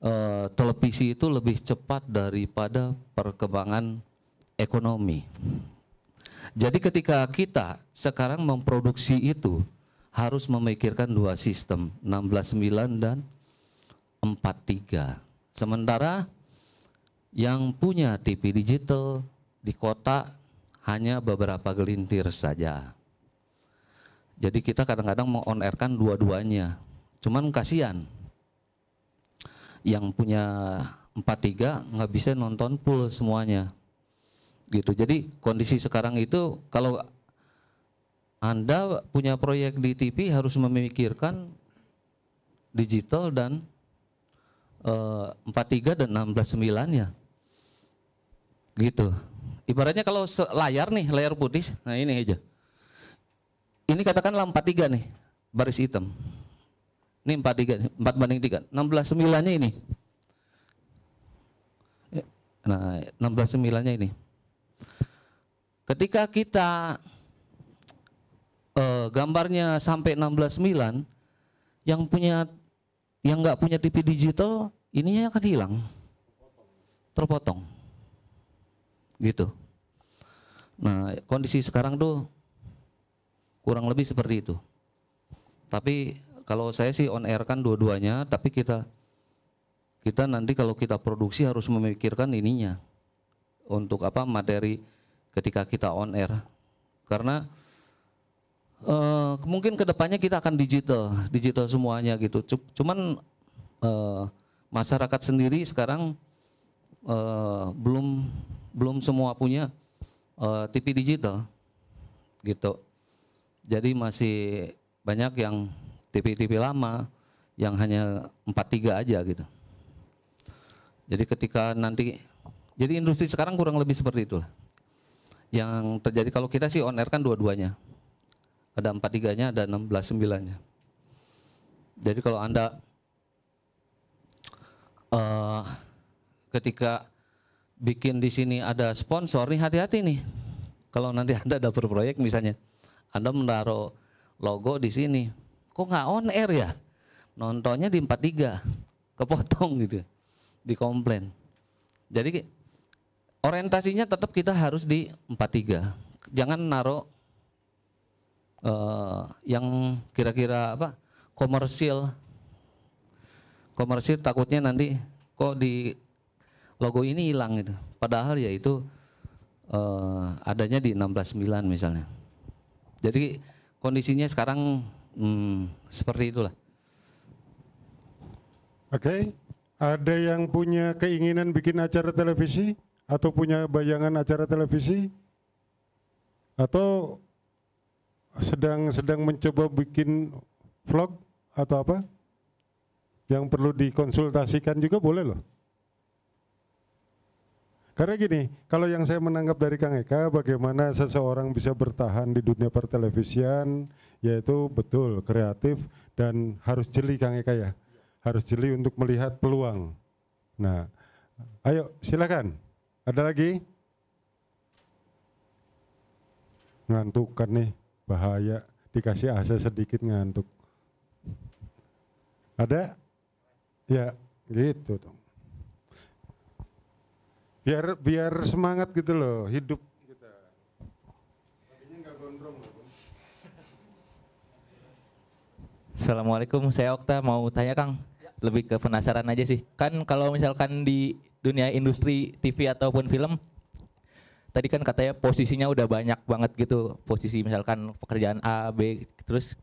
uh, televisi itu lebih cepat daripada perkembangan ekonomi. Jadi ketika kita sekarang memproduksi itu harus memikirkan dua sistem 169 dan 43. Sementara yang punya TV digital di kota hanya beberapa gelintir saja. Jadi kita kadang-kadang mau on airkan dua-duanya. Cuman kasihan. Yang punya 43 nggak bisa nonton full semuanya gitu. Jadi kondisi sekarang itu kalau Anda punya proyek di TV harus memikirkan digital dan uh, eh, 43 dan 169 ya. Gitu. Ibaratnya kalau layar nih, layar putih, nah ini aja. Ini katakanlah 43 nih, baris hitam. Ini 43, 4 banding 3. 16 nya ini. Nah, 16 nya ini. Ketika kita eh, gambarnya sampai 16.9 yang punya yang nggak punya TV digital ininya akan hilang terpotong gitu nah kondisi sekarang tuh kurang lebih seperti itu tapi kalau saya sih on air kan dua-duanya tapi kita kita nanti kalau kita produksi harus memikirkan ininya untuk apa materi ketika kita on air karena uh, mungkin kedepannya kita akan digital digital semuanya gitu cuman uh, masyarakat sendiri sekarang uh, belum belum semua punya uh, TV digital gitu jadi masih banyak yang TV-TV lama yang hanya 43 aja gitu jadi ketika nanti jadi industri sekarang kurang lebih seperti itulah yang terjadi kalau kita sih on air kan dua-duanya. Ada empat tiganya ada enam belas sembilannya. Jadi kalau Anda uh, ketika bikin di sini ada sponsor nih hati-hati nih. Kalau nanti Anda ada proyek misalnya, Anda menaruh logo di sini. Kok nggak on air ya? Nontonnya di 43, kepotong gitu, dikomplain. Jadi orientasinya tetap kita harus di 43. Jangan naruh eh, yang kira-kira apa komersil. Komersil takutnya nanti kok di logo ini hilang gitu. Padahal ya itu uh, adanya di 169 misalnya. Jadi kondisinya sekarang hmm, seperti itulah. Oke, okay. ada yang punya keinginan bikin acara televisi? atau punya bayangan acara televisi atau sedang sedang mencoba bikin vlog atau apa yang perlu dikonsultasikan juga boleh loh. Karena gini, kalau yang saya menangkap dari Kang Eka, bagaimana seseorang bisa bertahan di dunia pertelevisian, yaitu betul kreatif dan harus jeli Kang Eka ya, harus jeli untuk melihat peluang. Nah, ayo silakan. Ada lagi? Ngantuk kan nih, bahaya. Dikasih AC sedikit ngantuk. Ada? Ya, gitu dong. Biar biar semangat gitu loh, hidup Assalamualaikum, saya Okta mau tanya Kang lebih ke penasaran aja sih. Kan kalau misalkan di dunia industri TV ataupun film tadi kan katanya posisinya udah banyak banget gitu. Posisi misalkan pekerjaan A, B terus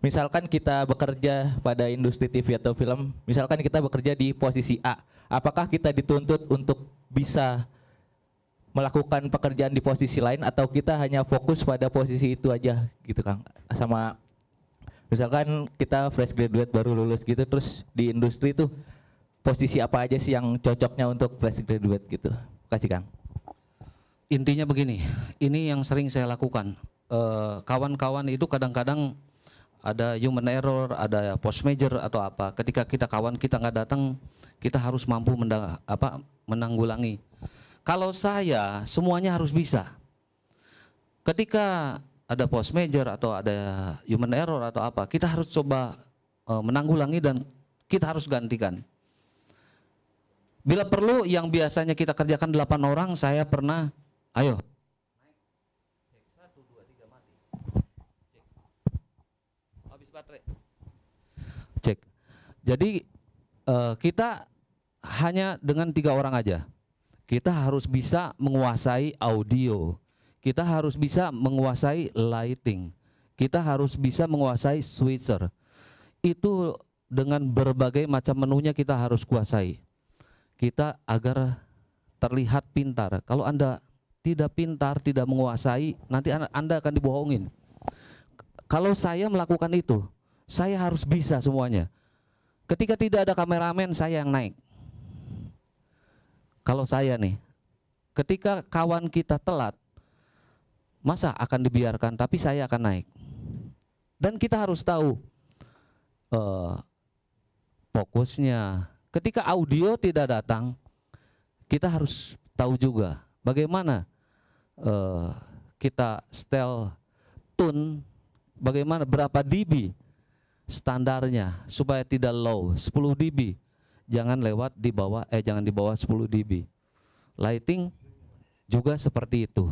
misalkan kita bekerja pada industri TV atau film, misalkan kita bekerja di posisi A, apakah kita dituntut untuk bisa melakukan pekerjaan di posisi lain atau kita hanya fokus pada posisi itu aja gitu Kang sama misalkan kita fresh graduate baru lulus gitu terus di industri tuh posisi apa aja sih yang cocoknya untuk fresh graduate gitu kasih Kang intinya begini ini yang sering saya lakukan eh, kawan-kawan e, itu kadang-kadang ada human error ada post major atau apa ketika kita kawan kita nggak datang kita harus mampu mendang, apa menanggulangi kalau saya semuanya harus bisa ketika ada post major atau ada human error atau apa, kita harus coba eh, menanggulangi dan kita harus gantikan. Bila perlu yang biasanya kita kerjakan 8 orang, saya pernah, ayo. Habis baterai. Cek. Jadi eh, kita hanya dengan tiga orang aja. Kita harus bisa menguasai audio kita harus bisa menguasai lighting. Kita harus bisa menguasai switcher. Itu dengan berbagai macam menunya kita harus kuasai. Kita agar terlihat pintar. Kalau Anda tidak pintar, tidak menguasai, nanti Anda akan dibohongin. Kalau saya melakukan itu, saya harus bisa semuanya. Ketika tidak ada kameramen, saya yang naik. Kalau saya nih, ketika kawan kita telat, masa akan dibiarkan tapi saya akan naik dan kita harus tahu uh, fokusnya ketika audio tidak datang kita harus tahu juga bagaimana uh, kita setel tune bagaimana berapa dB standarnya supaya tidak low 10 dB jangan lewat di bawah eh jangan di bawah 10 dB lighting juga seperti itu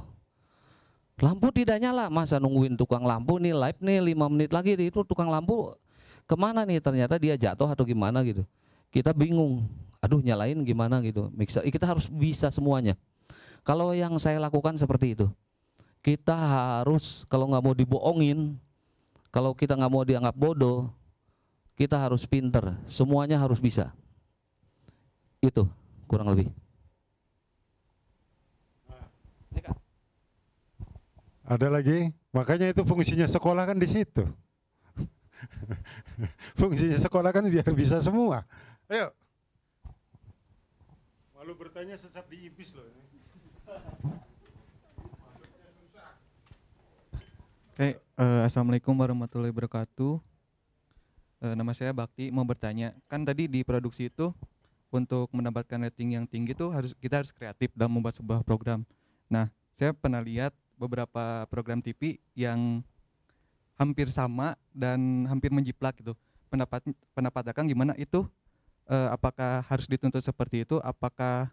Lampu tidak nyala, masa nungguin tukang lampu nih live nih lima menit lagi itu tukang lampu kemana nih ternyata dia jatuh atau gimana gitu. Kita bingung, aduh nyalain gimana gitu. Mixer eh, kita harus bisa semuanya. Kalau yang saya lakukan seperti itu, kita harus kalau nggak mau dibohongin, kalau kita nggak mau dianggap bodoh, kita harus pinter, semuanya harus bisa. Itu kurang lebih. Nah, ini kak. Ada lagi? Makanya itu fungsinya sekolah kan di situ. fungsinya sekolah kan biar bisa semua. Ayo. Malu bertanya sesat di iblis loh. Ini. Oke, okay, uh, eh, assalamualaikum warahmatullahi wabarakatuh. Uh, nama saya Bakti mau bertanya, kan tadi di produksi itu untuk mendapatkan rating yang tinggi itu harus kita harus kreatif dalam membuat sebuah program. Nah, saya pernah lihat beberapa program TV yang hampir sama dan hampir menjiplak gitu. Pendapat pendapat Akang gimana itu? E, apakah harus dituntut seperti itu? Apakah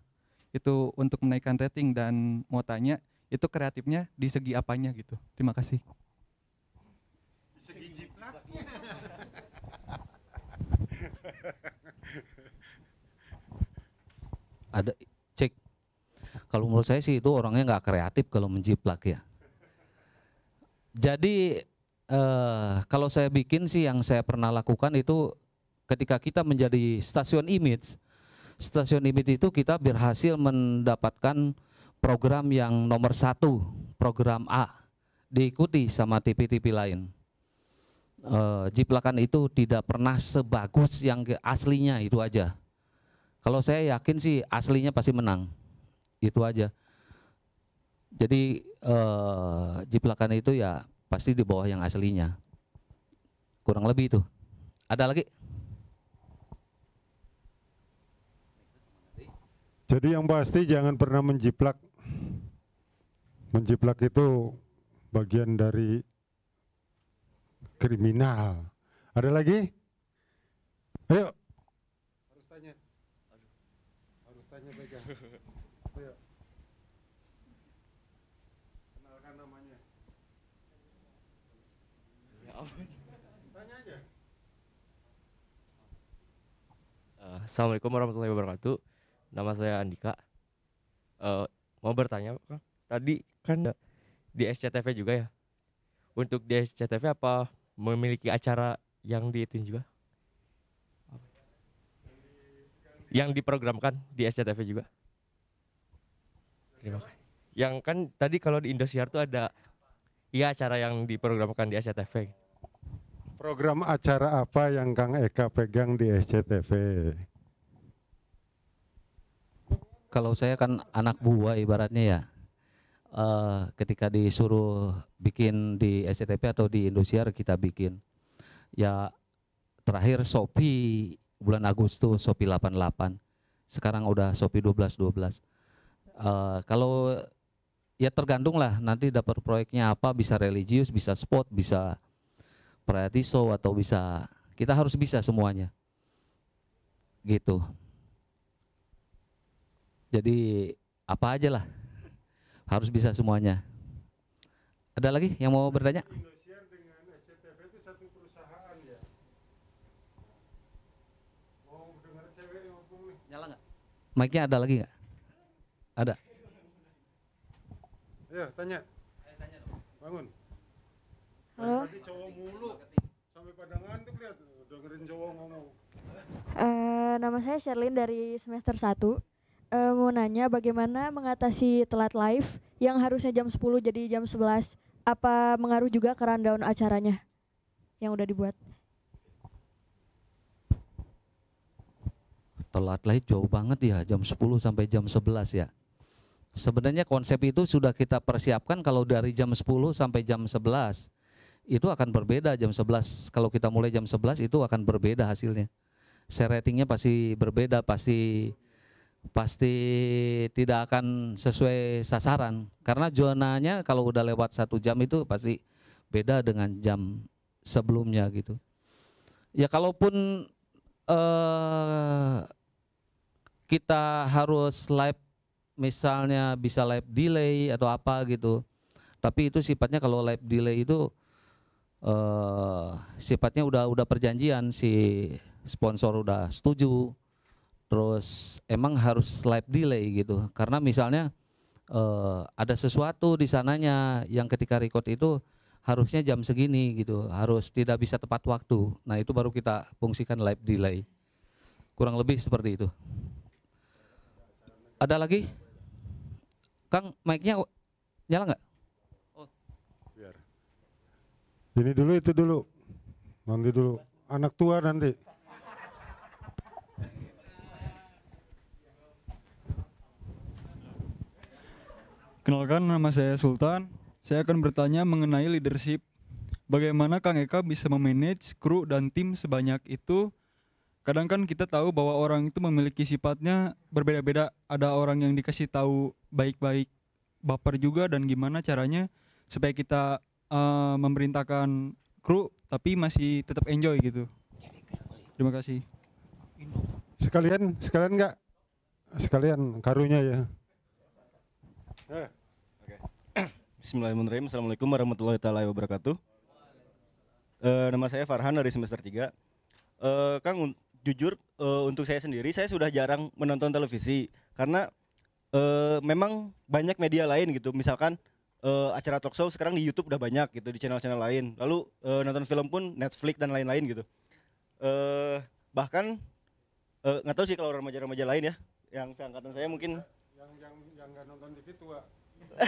itu untuk menaikkan rating dan mau tanya itu kreatifnya di segi apanya gitu. Terima kasih. Ada kalau menurut saya sih itu orangnya nggak kreatif kalau menjiplak ya. Jadi eh, kalau saya bikin sih yang saya pernah lakukan itu ketika kita menjadi stasiun image, stasiun image itu kita berhasil mendapatkan program yang nomor satu, program A, diikuti sama TV-TV lain. eh, jiplakan itu tidak pernah sebagus yang aslinya itu aja. Kalau saya yakin sih aslinya pasti menang itu aja jadi uh, jiplakan itu ya pasti di bawah yang aslinya kurang lebih itu ada lagi Jadi yang pasti jangan pernah menjiplak. Menjiplak itu bagian dari kriminal. Ada lagi? Ayo. Assalamualaikum warahmatullahi wabarakatuh. Nama saya Andika. Uh, mau bertanya, Kang. Tadi kan di SCTV juga ya. Untuk di SCTV apa memiliki acara yang di itu juga? Yang diprogramkan di SCTV juga. Terima kasih. Yang kan tadi kalau di Indosiar tuh ada iya acara yang diprogramkan di SCTV. Program acara apa yang Kang Eka pegang di SCTV? kalau saya kan anak buah ibaratnya ya uh, ketika disuruh bikin di SCTP atau di Indosiar kita bikin ya terakhir Sopi bulan Agustus Sopi 88 sekarang udah Sopi 12 12 uh, kalau ya tergantung lah nanti dapat proyeknya apa bisa religius bisa spot bisa pratiso atau bisa kita harus bisa semuanya gitu jadi apa aja lah harus bisa semuanya. Ada lagi yang mau bertanya? Ya? Nyala nya ada lagi nggak? Ada. Ya, tanya. Bangun. Halo. Tadi cowok mulu. Sampai pada ngantuk lihat dengerin cowok ngomong. Eh, uh, nama saya Sherlin dari semester 1 uh, mau nanya bagaimana mengatasi telat live yang harusnya jam 10 jadi jam 11? Apa mengaruh juga ke rundown acaranya yang udah dibuat? Telat live jauh banget ya, jam 10 sampai jam 11 ya. Sebenarnya konsep itu sudah kita persiapkan kalau dari jam 10 sampai jam 11 itu akan berbeda jam 11. Kalau kita mulai jam 11 itu akan berbeda hasilnya. Saya ratingnya pasti berbeda, pasti pasti tidak akan sesuai sasaran karena zonanya kalau udah lewat satu jam itu pasti beda dengan jam sebelumnya gitu ya kalaupun eh, kita harus live misalnya bisa live delay atau apa gitu tapi itu sifatnya kalau live delay itu eh, sifatnya udah udah perjanjian si sponsor udah setuju terus emang harus live delay gitu karena misalnya uh, ada sesuatu di sananya yang ketika record itu harusnya jam segini gitu harus tidak bisa tepat waktu nah itu baru kita fungsikan live delay kurang lebih seperti itu ada lagi Kang mic-nya nyala nggak oh. ini dulu itu dulu nanti dulu anak tua nanti Kenalkan nama saya Sultan. Saya akan bertanya mengenai leadership. Bagaimana Kang Eka bisa memanage kru dan tim sebanyak itu? Kadang kan kita tahu bahwa orang itu memiliki sifatnya berbeda-beda. Ada orang yang dikasih tahu baik-baik, baper juga dan gimana caranya supaya kita uh, memerintahkan kru tapi masih tetap enjoy gitu. Terima kasih. Sekalian, sekalian nggak? Sekalian karunya ya. Eh. Bismillahirrahmanirrahim. Assalamualaikum warahmatullahi taala wabarakatuh. Uh, nama saya Farhan dari semester 3. Uh, eh, Kang jujur uh, untuk saya sendiri saya sudah jarang menonton televisi karena uh, memang banyak media lain gitu. Misalkan uh, acara talk show sekarang di YouTube udah banyak gitu di channel-channel lain. Lalu uh, nonton film pun Netflix dan lain-lain gitu. Uh, bahkan nggak uh, tahu sih kalau remaja-remaja lain ya yang seangkatan saya mungkin yang yang yang nggak nonton TV tua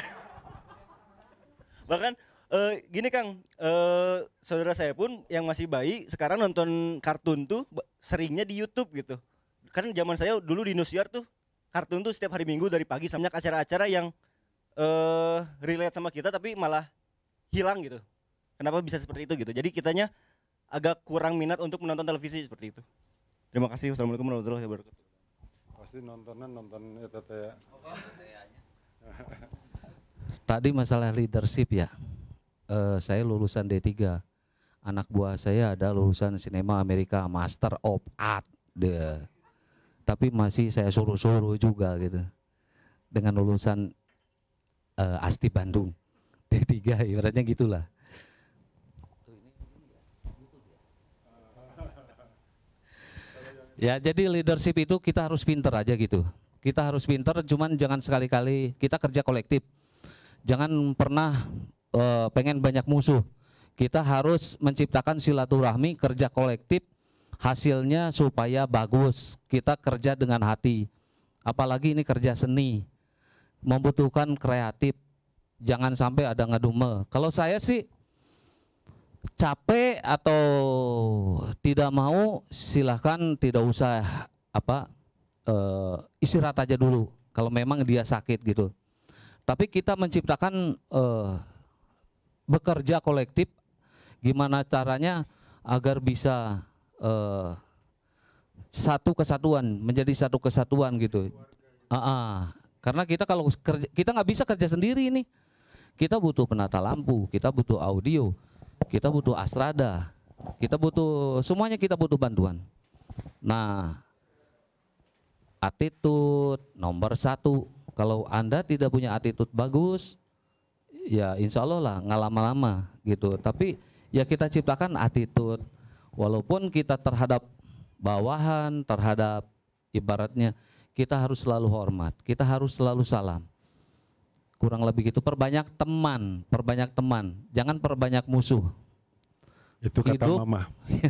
bahkan uh, gini Kang, uh, saudara saya pun yang masih bayi sekarang nonton kartun tuh seringnya di YouTube gitu. Kan zaman saya dulu di Nusyar tuh kartun tuh setiap hari Minggu dari pagi sampai acara-acara yang uh, relate sama kita tapi malah hilang gitu. Kenapa bisa seperti itu gitu? Jadi kitanya agak kurang minat untuk menonton televisi seperti itu. Terima kasih. Wassalamualaikum warahmatullahi wabarakatuh. Pasti nontonnya nonton itu ya. Oh, Tadi masalah leadership ya. Uh, saya lulusan D3. Anak buah saya ada lulusan sinema Amerika Master of Art. Tapi masih saya suruh-suruh juga gitu. Dengan lulusan uh, Asti Bandung. D3 ibaratnya gitulah. Ya, jadi leadership itu kita harus pinter aja gitu. Kita harus pinter, cuman jangan sekali-kali kita kerja kolektif jangan pernah e, pengen banyak musuh. Kita harus menciptakan silaturahmi kerja kolektif hasilnya supaya bagus. Kita kerja dengan hati. Apalagi ini kerja seni. Membutuhkan kreatif. Jangan sampai ada ngedumel. Kalau saya sih capek atau tidak mau silahkan tidak usah apa e, istirahat aja dulu kalau memang dia sakit gitu tapi kita menciptakan uh, bekerja kolektif gimana caranya agar bisa uh, satu kesatuan menjadi satu kesatuan gitu. uh -uh. karena kita kalau kerja, kita nggak bisa kerja sendiri ini. Kita butuh penata lampu, kita butuh audio, kita butuh astrada, kita butuh semuanya kita butuh bantuan. Nah, attitude nomor satu kalau Anda tidak punya attitude bagus, ya insya Allah lah nggak lama-lama gitu. Tapi ya kita ciptakan attitude. Walaupun kita terhadap bawahan, terhadap ibaratnya kita harus selalu hormat, kita harus selalu salam. Kurang lebih gitu, perbanyak teman, perbanyak teman, jangan perbanyak musuh. Itu kata hidup, mama.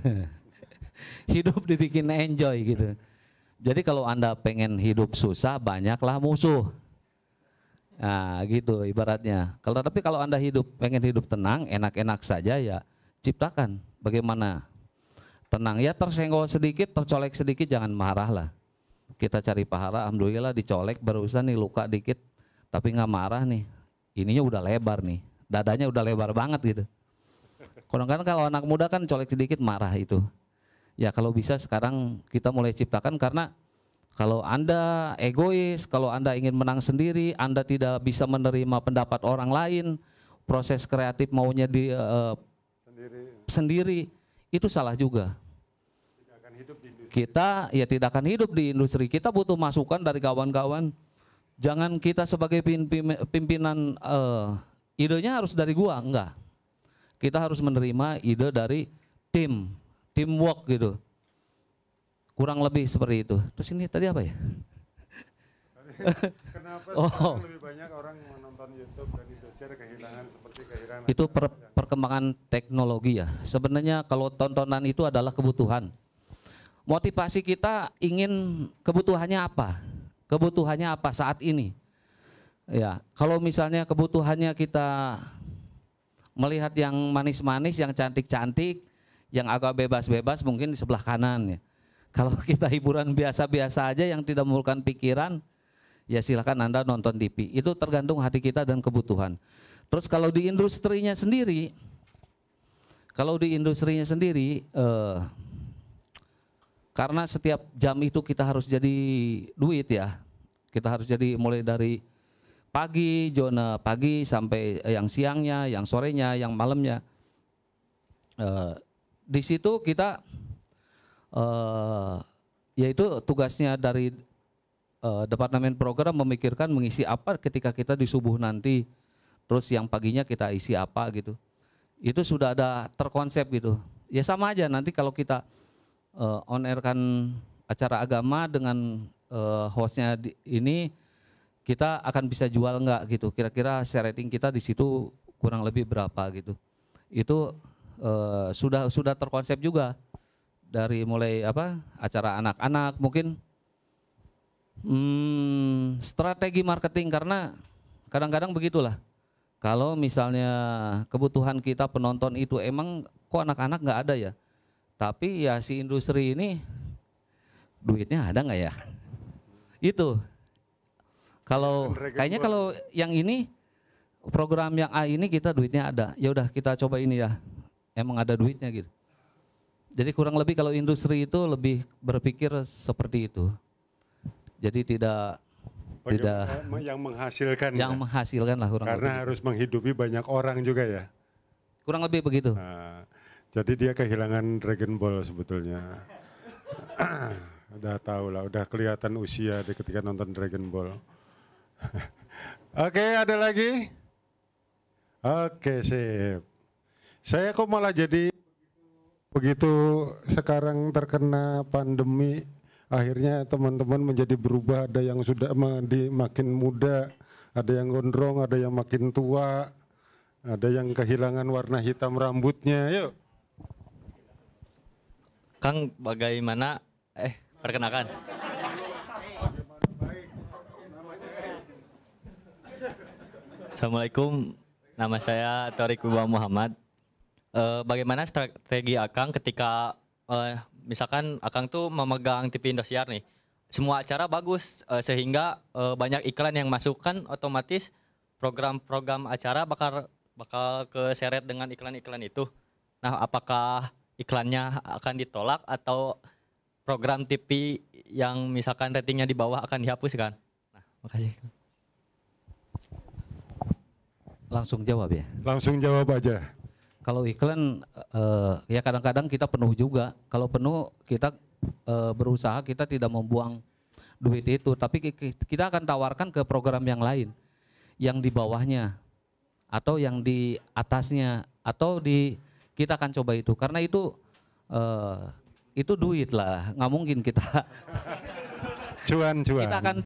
hidup dibikin enjoy gitu. Jadi kalau Anda pengen hidup susah, banyaklah musuh. Nah, gitu ibaratnya. Kalau tapi kalau Anda hidup pengen hidup tenang, enak-enak saja ya ciptakan bagaimana tenang ya tersenggol sedikit, tercolek sedikit jangan marahlah. Kita cari pahala, alhamdulillah dicolek barusan nih luka dikit tapi nggak marah nih. Ininya udah lebar nih. Dadanya udah lebar banget gitu. Kadang-kadang kalau anak muda kan colek sedikit marah itu ya kalau bisa sekarang kita mulai ciptakan karena kalau Anda egois, kalau Anda ingin menang sendiri, Anda tidak bisa menerima pendapat orang lain, proses kreatif maunya di uh, eh, sendiri. Eh, sendiri, itu salah juga. Tidak akan hidup di Kita ya tidak akan hidup di industri. Kita butuh masukan dari kawan-kawan. Jangan kita sebagai pimpinan uh, idenya harus dari gua, enggak. Kita harus menerima ide dari tim teamwork gitu. Kurang lebih seperti itu. Terus ini tadi apa ya? Kenapa oh. lebih banyak orang menonton YouTube dan share kehilangan seperti kehilangan? Itu per perkembangan teknologi ya. Sebenarnya kalau tontonan itu adalah kebutuhan. Motivasi kita ingin kebutuhannya apa? Kebutuhannya apa saat ini? Ya, kalau misalnya kebutuhannya kita melihat yang manis-manis, yang cantik-cantik, yang agak bebas-bebas mungkin di sebelah kanan ya. Kalau kita hiburan biasa-biasa aja yang tidak memerlukan pikiran, ya silakan Anda nonton TV. Itu tergantung hati kita dan kebutuhan. Terus kalau di industrinya sendiri, kalau di industrinya sendiri, eh, karena setiap jam itu kita harus jadi duit ya. Kita harus jadi mulai dari pagi, zona pagi sampai yang siangnya, yang sorenya, yang malamnya. Eh, di situ kita uh, yaitu tugasnya dari uh, departemen program memikirkan mengisi apa ketika kita di subuh nanti terus yang paginya kita isi apa gitu itu sudah ada terkonsep gitu ya sama aja nanti kalau kita uh, on air kan acara agama dengan uh, hostnya di, ini kita akan bisa jual nggak gitu kira-kira share rating kita di situ kurang lebih berapa gitu itu uh, sudah sudah terkonsep juga dari mulai apa acara anak-anak mungkin hmm, strategi marketing karena kadang-kadang begitulah kalau misalnya kebutuhan kita penonton itu emang kok anak-anak nggak ada ya tapi ya si industri ini duitnya ada nggak ya itu kalau kayaknya kalau yang ini program yang A ini kita duitnya ada ya udah kita coba ini ya emang ada duitnya gitu. Jadi kurang lebih kalau industri itu lebih berpikir seperti itu. Jadi tidak Bagaimana oh, tidak yang menghasilkan yang ya? menghasilkan lah kurang karena lebih. Gitu. harus menghidupi banyak orang juga ya. Kurang lebih begitu. Nah, jadi dia kehilangan Dragon Ball sebetulnya. udah tahu lah, udah kelihatan usia di ketika nonton Dragon Ball. Oke, okay, ada lagi? Oke, okay, sip. Saya kok malah jadi begitu sekarang terkena pandemi akhirnya teman-teman menjadi berubah ada yang sudah makin muda ada yang gondrong ada yang makin tua ada yang kehilangan warna hitam rambutnya yuk Kang bagaimana eh perkenalkan Assalamualaikum nama saya Torik Muhammad uh, bagaimana strategi Akang ketika uh, misalkan Akang tuh memegang TV Indosiar nih. Semua acara bagus uh, sehingga uh, banyak iklan yang masukkan otomatis program-program acara bakal bakal keseret dengan iklan-iklan itu. Nah, apakah iklannya akan ditolak atau program TV yang misalkan ratingnya di bawah akan dihapus kan? Nah, makasih. Langsung jawab ya. Langsung jawab aja kalau iklan uh, ya kadang-kadang kita penuh juga. Kalau penuh kita uh, berusaha kita tidak membuang duit itu, tapi kita akan tawarkan ke program yang lain, yang di bawahnya atau yang di atasnya atau di kita akan coba itu karena itu uh, itu duit lah, nggak mungkin kita cuan cuan. Kita akan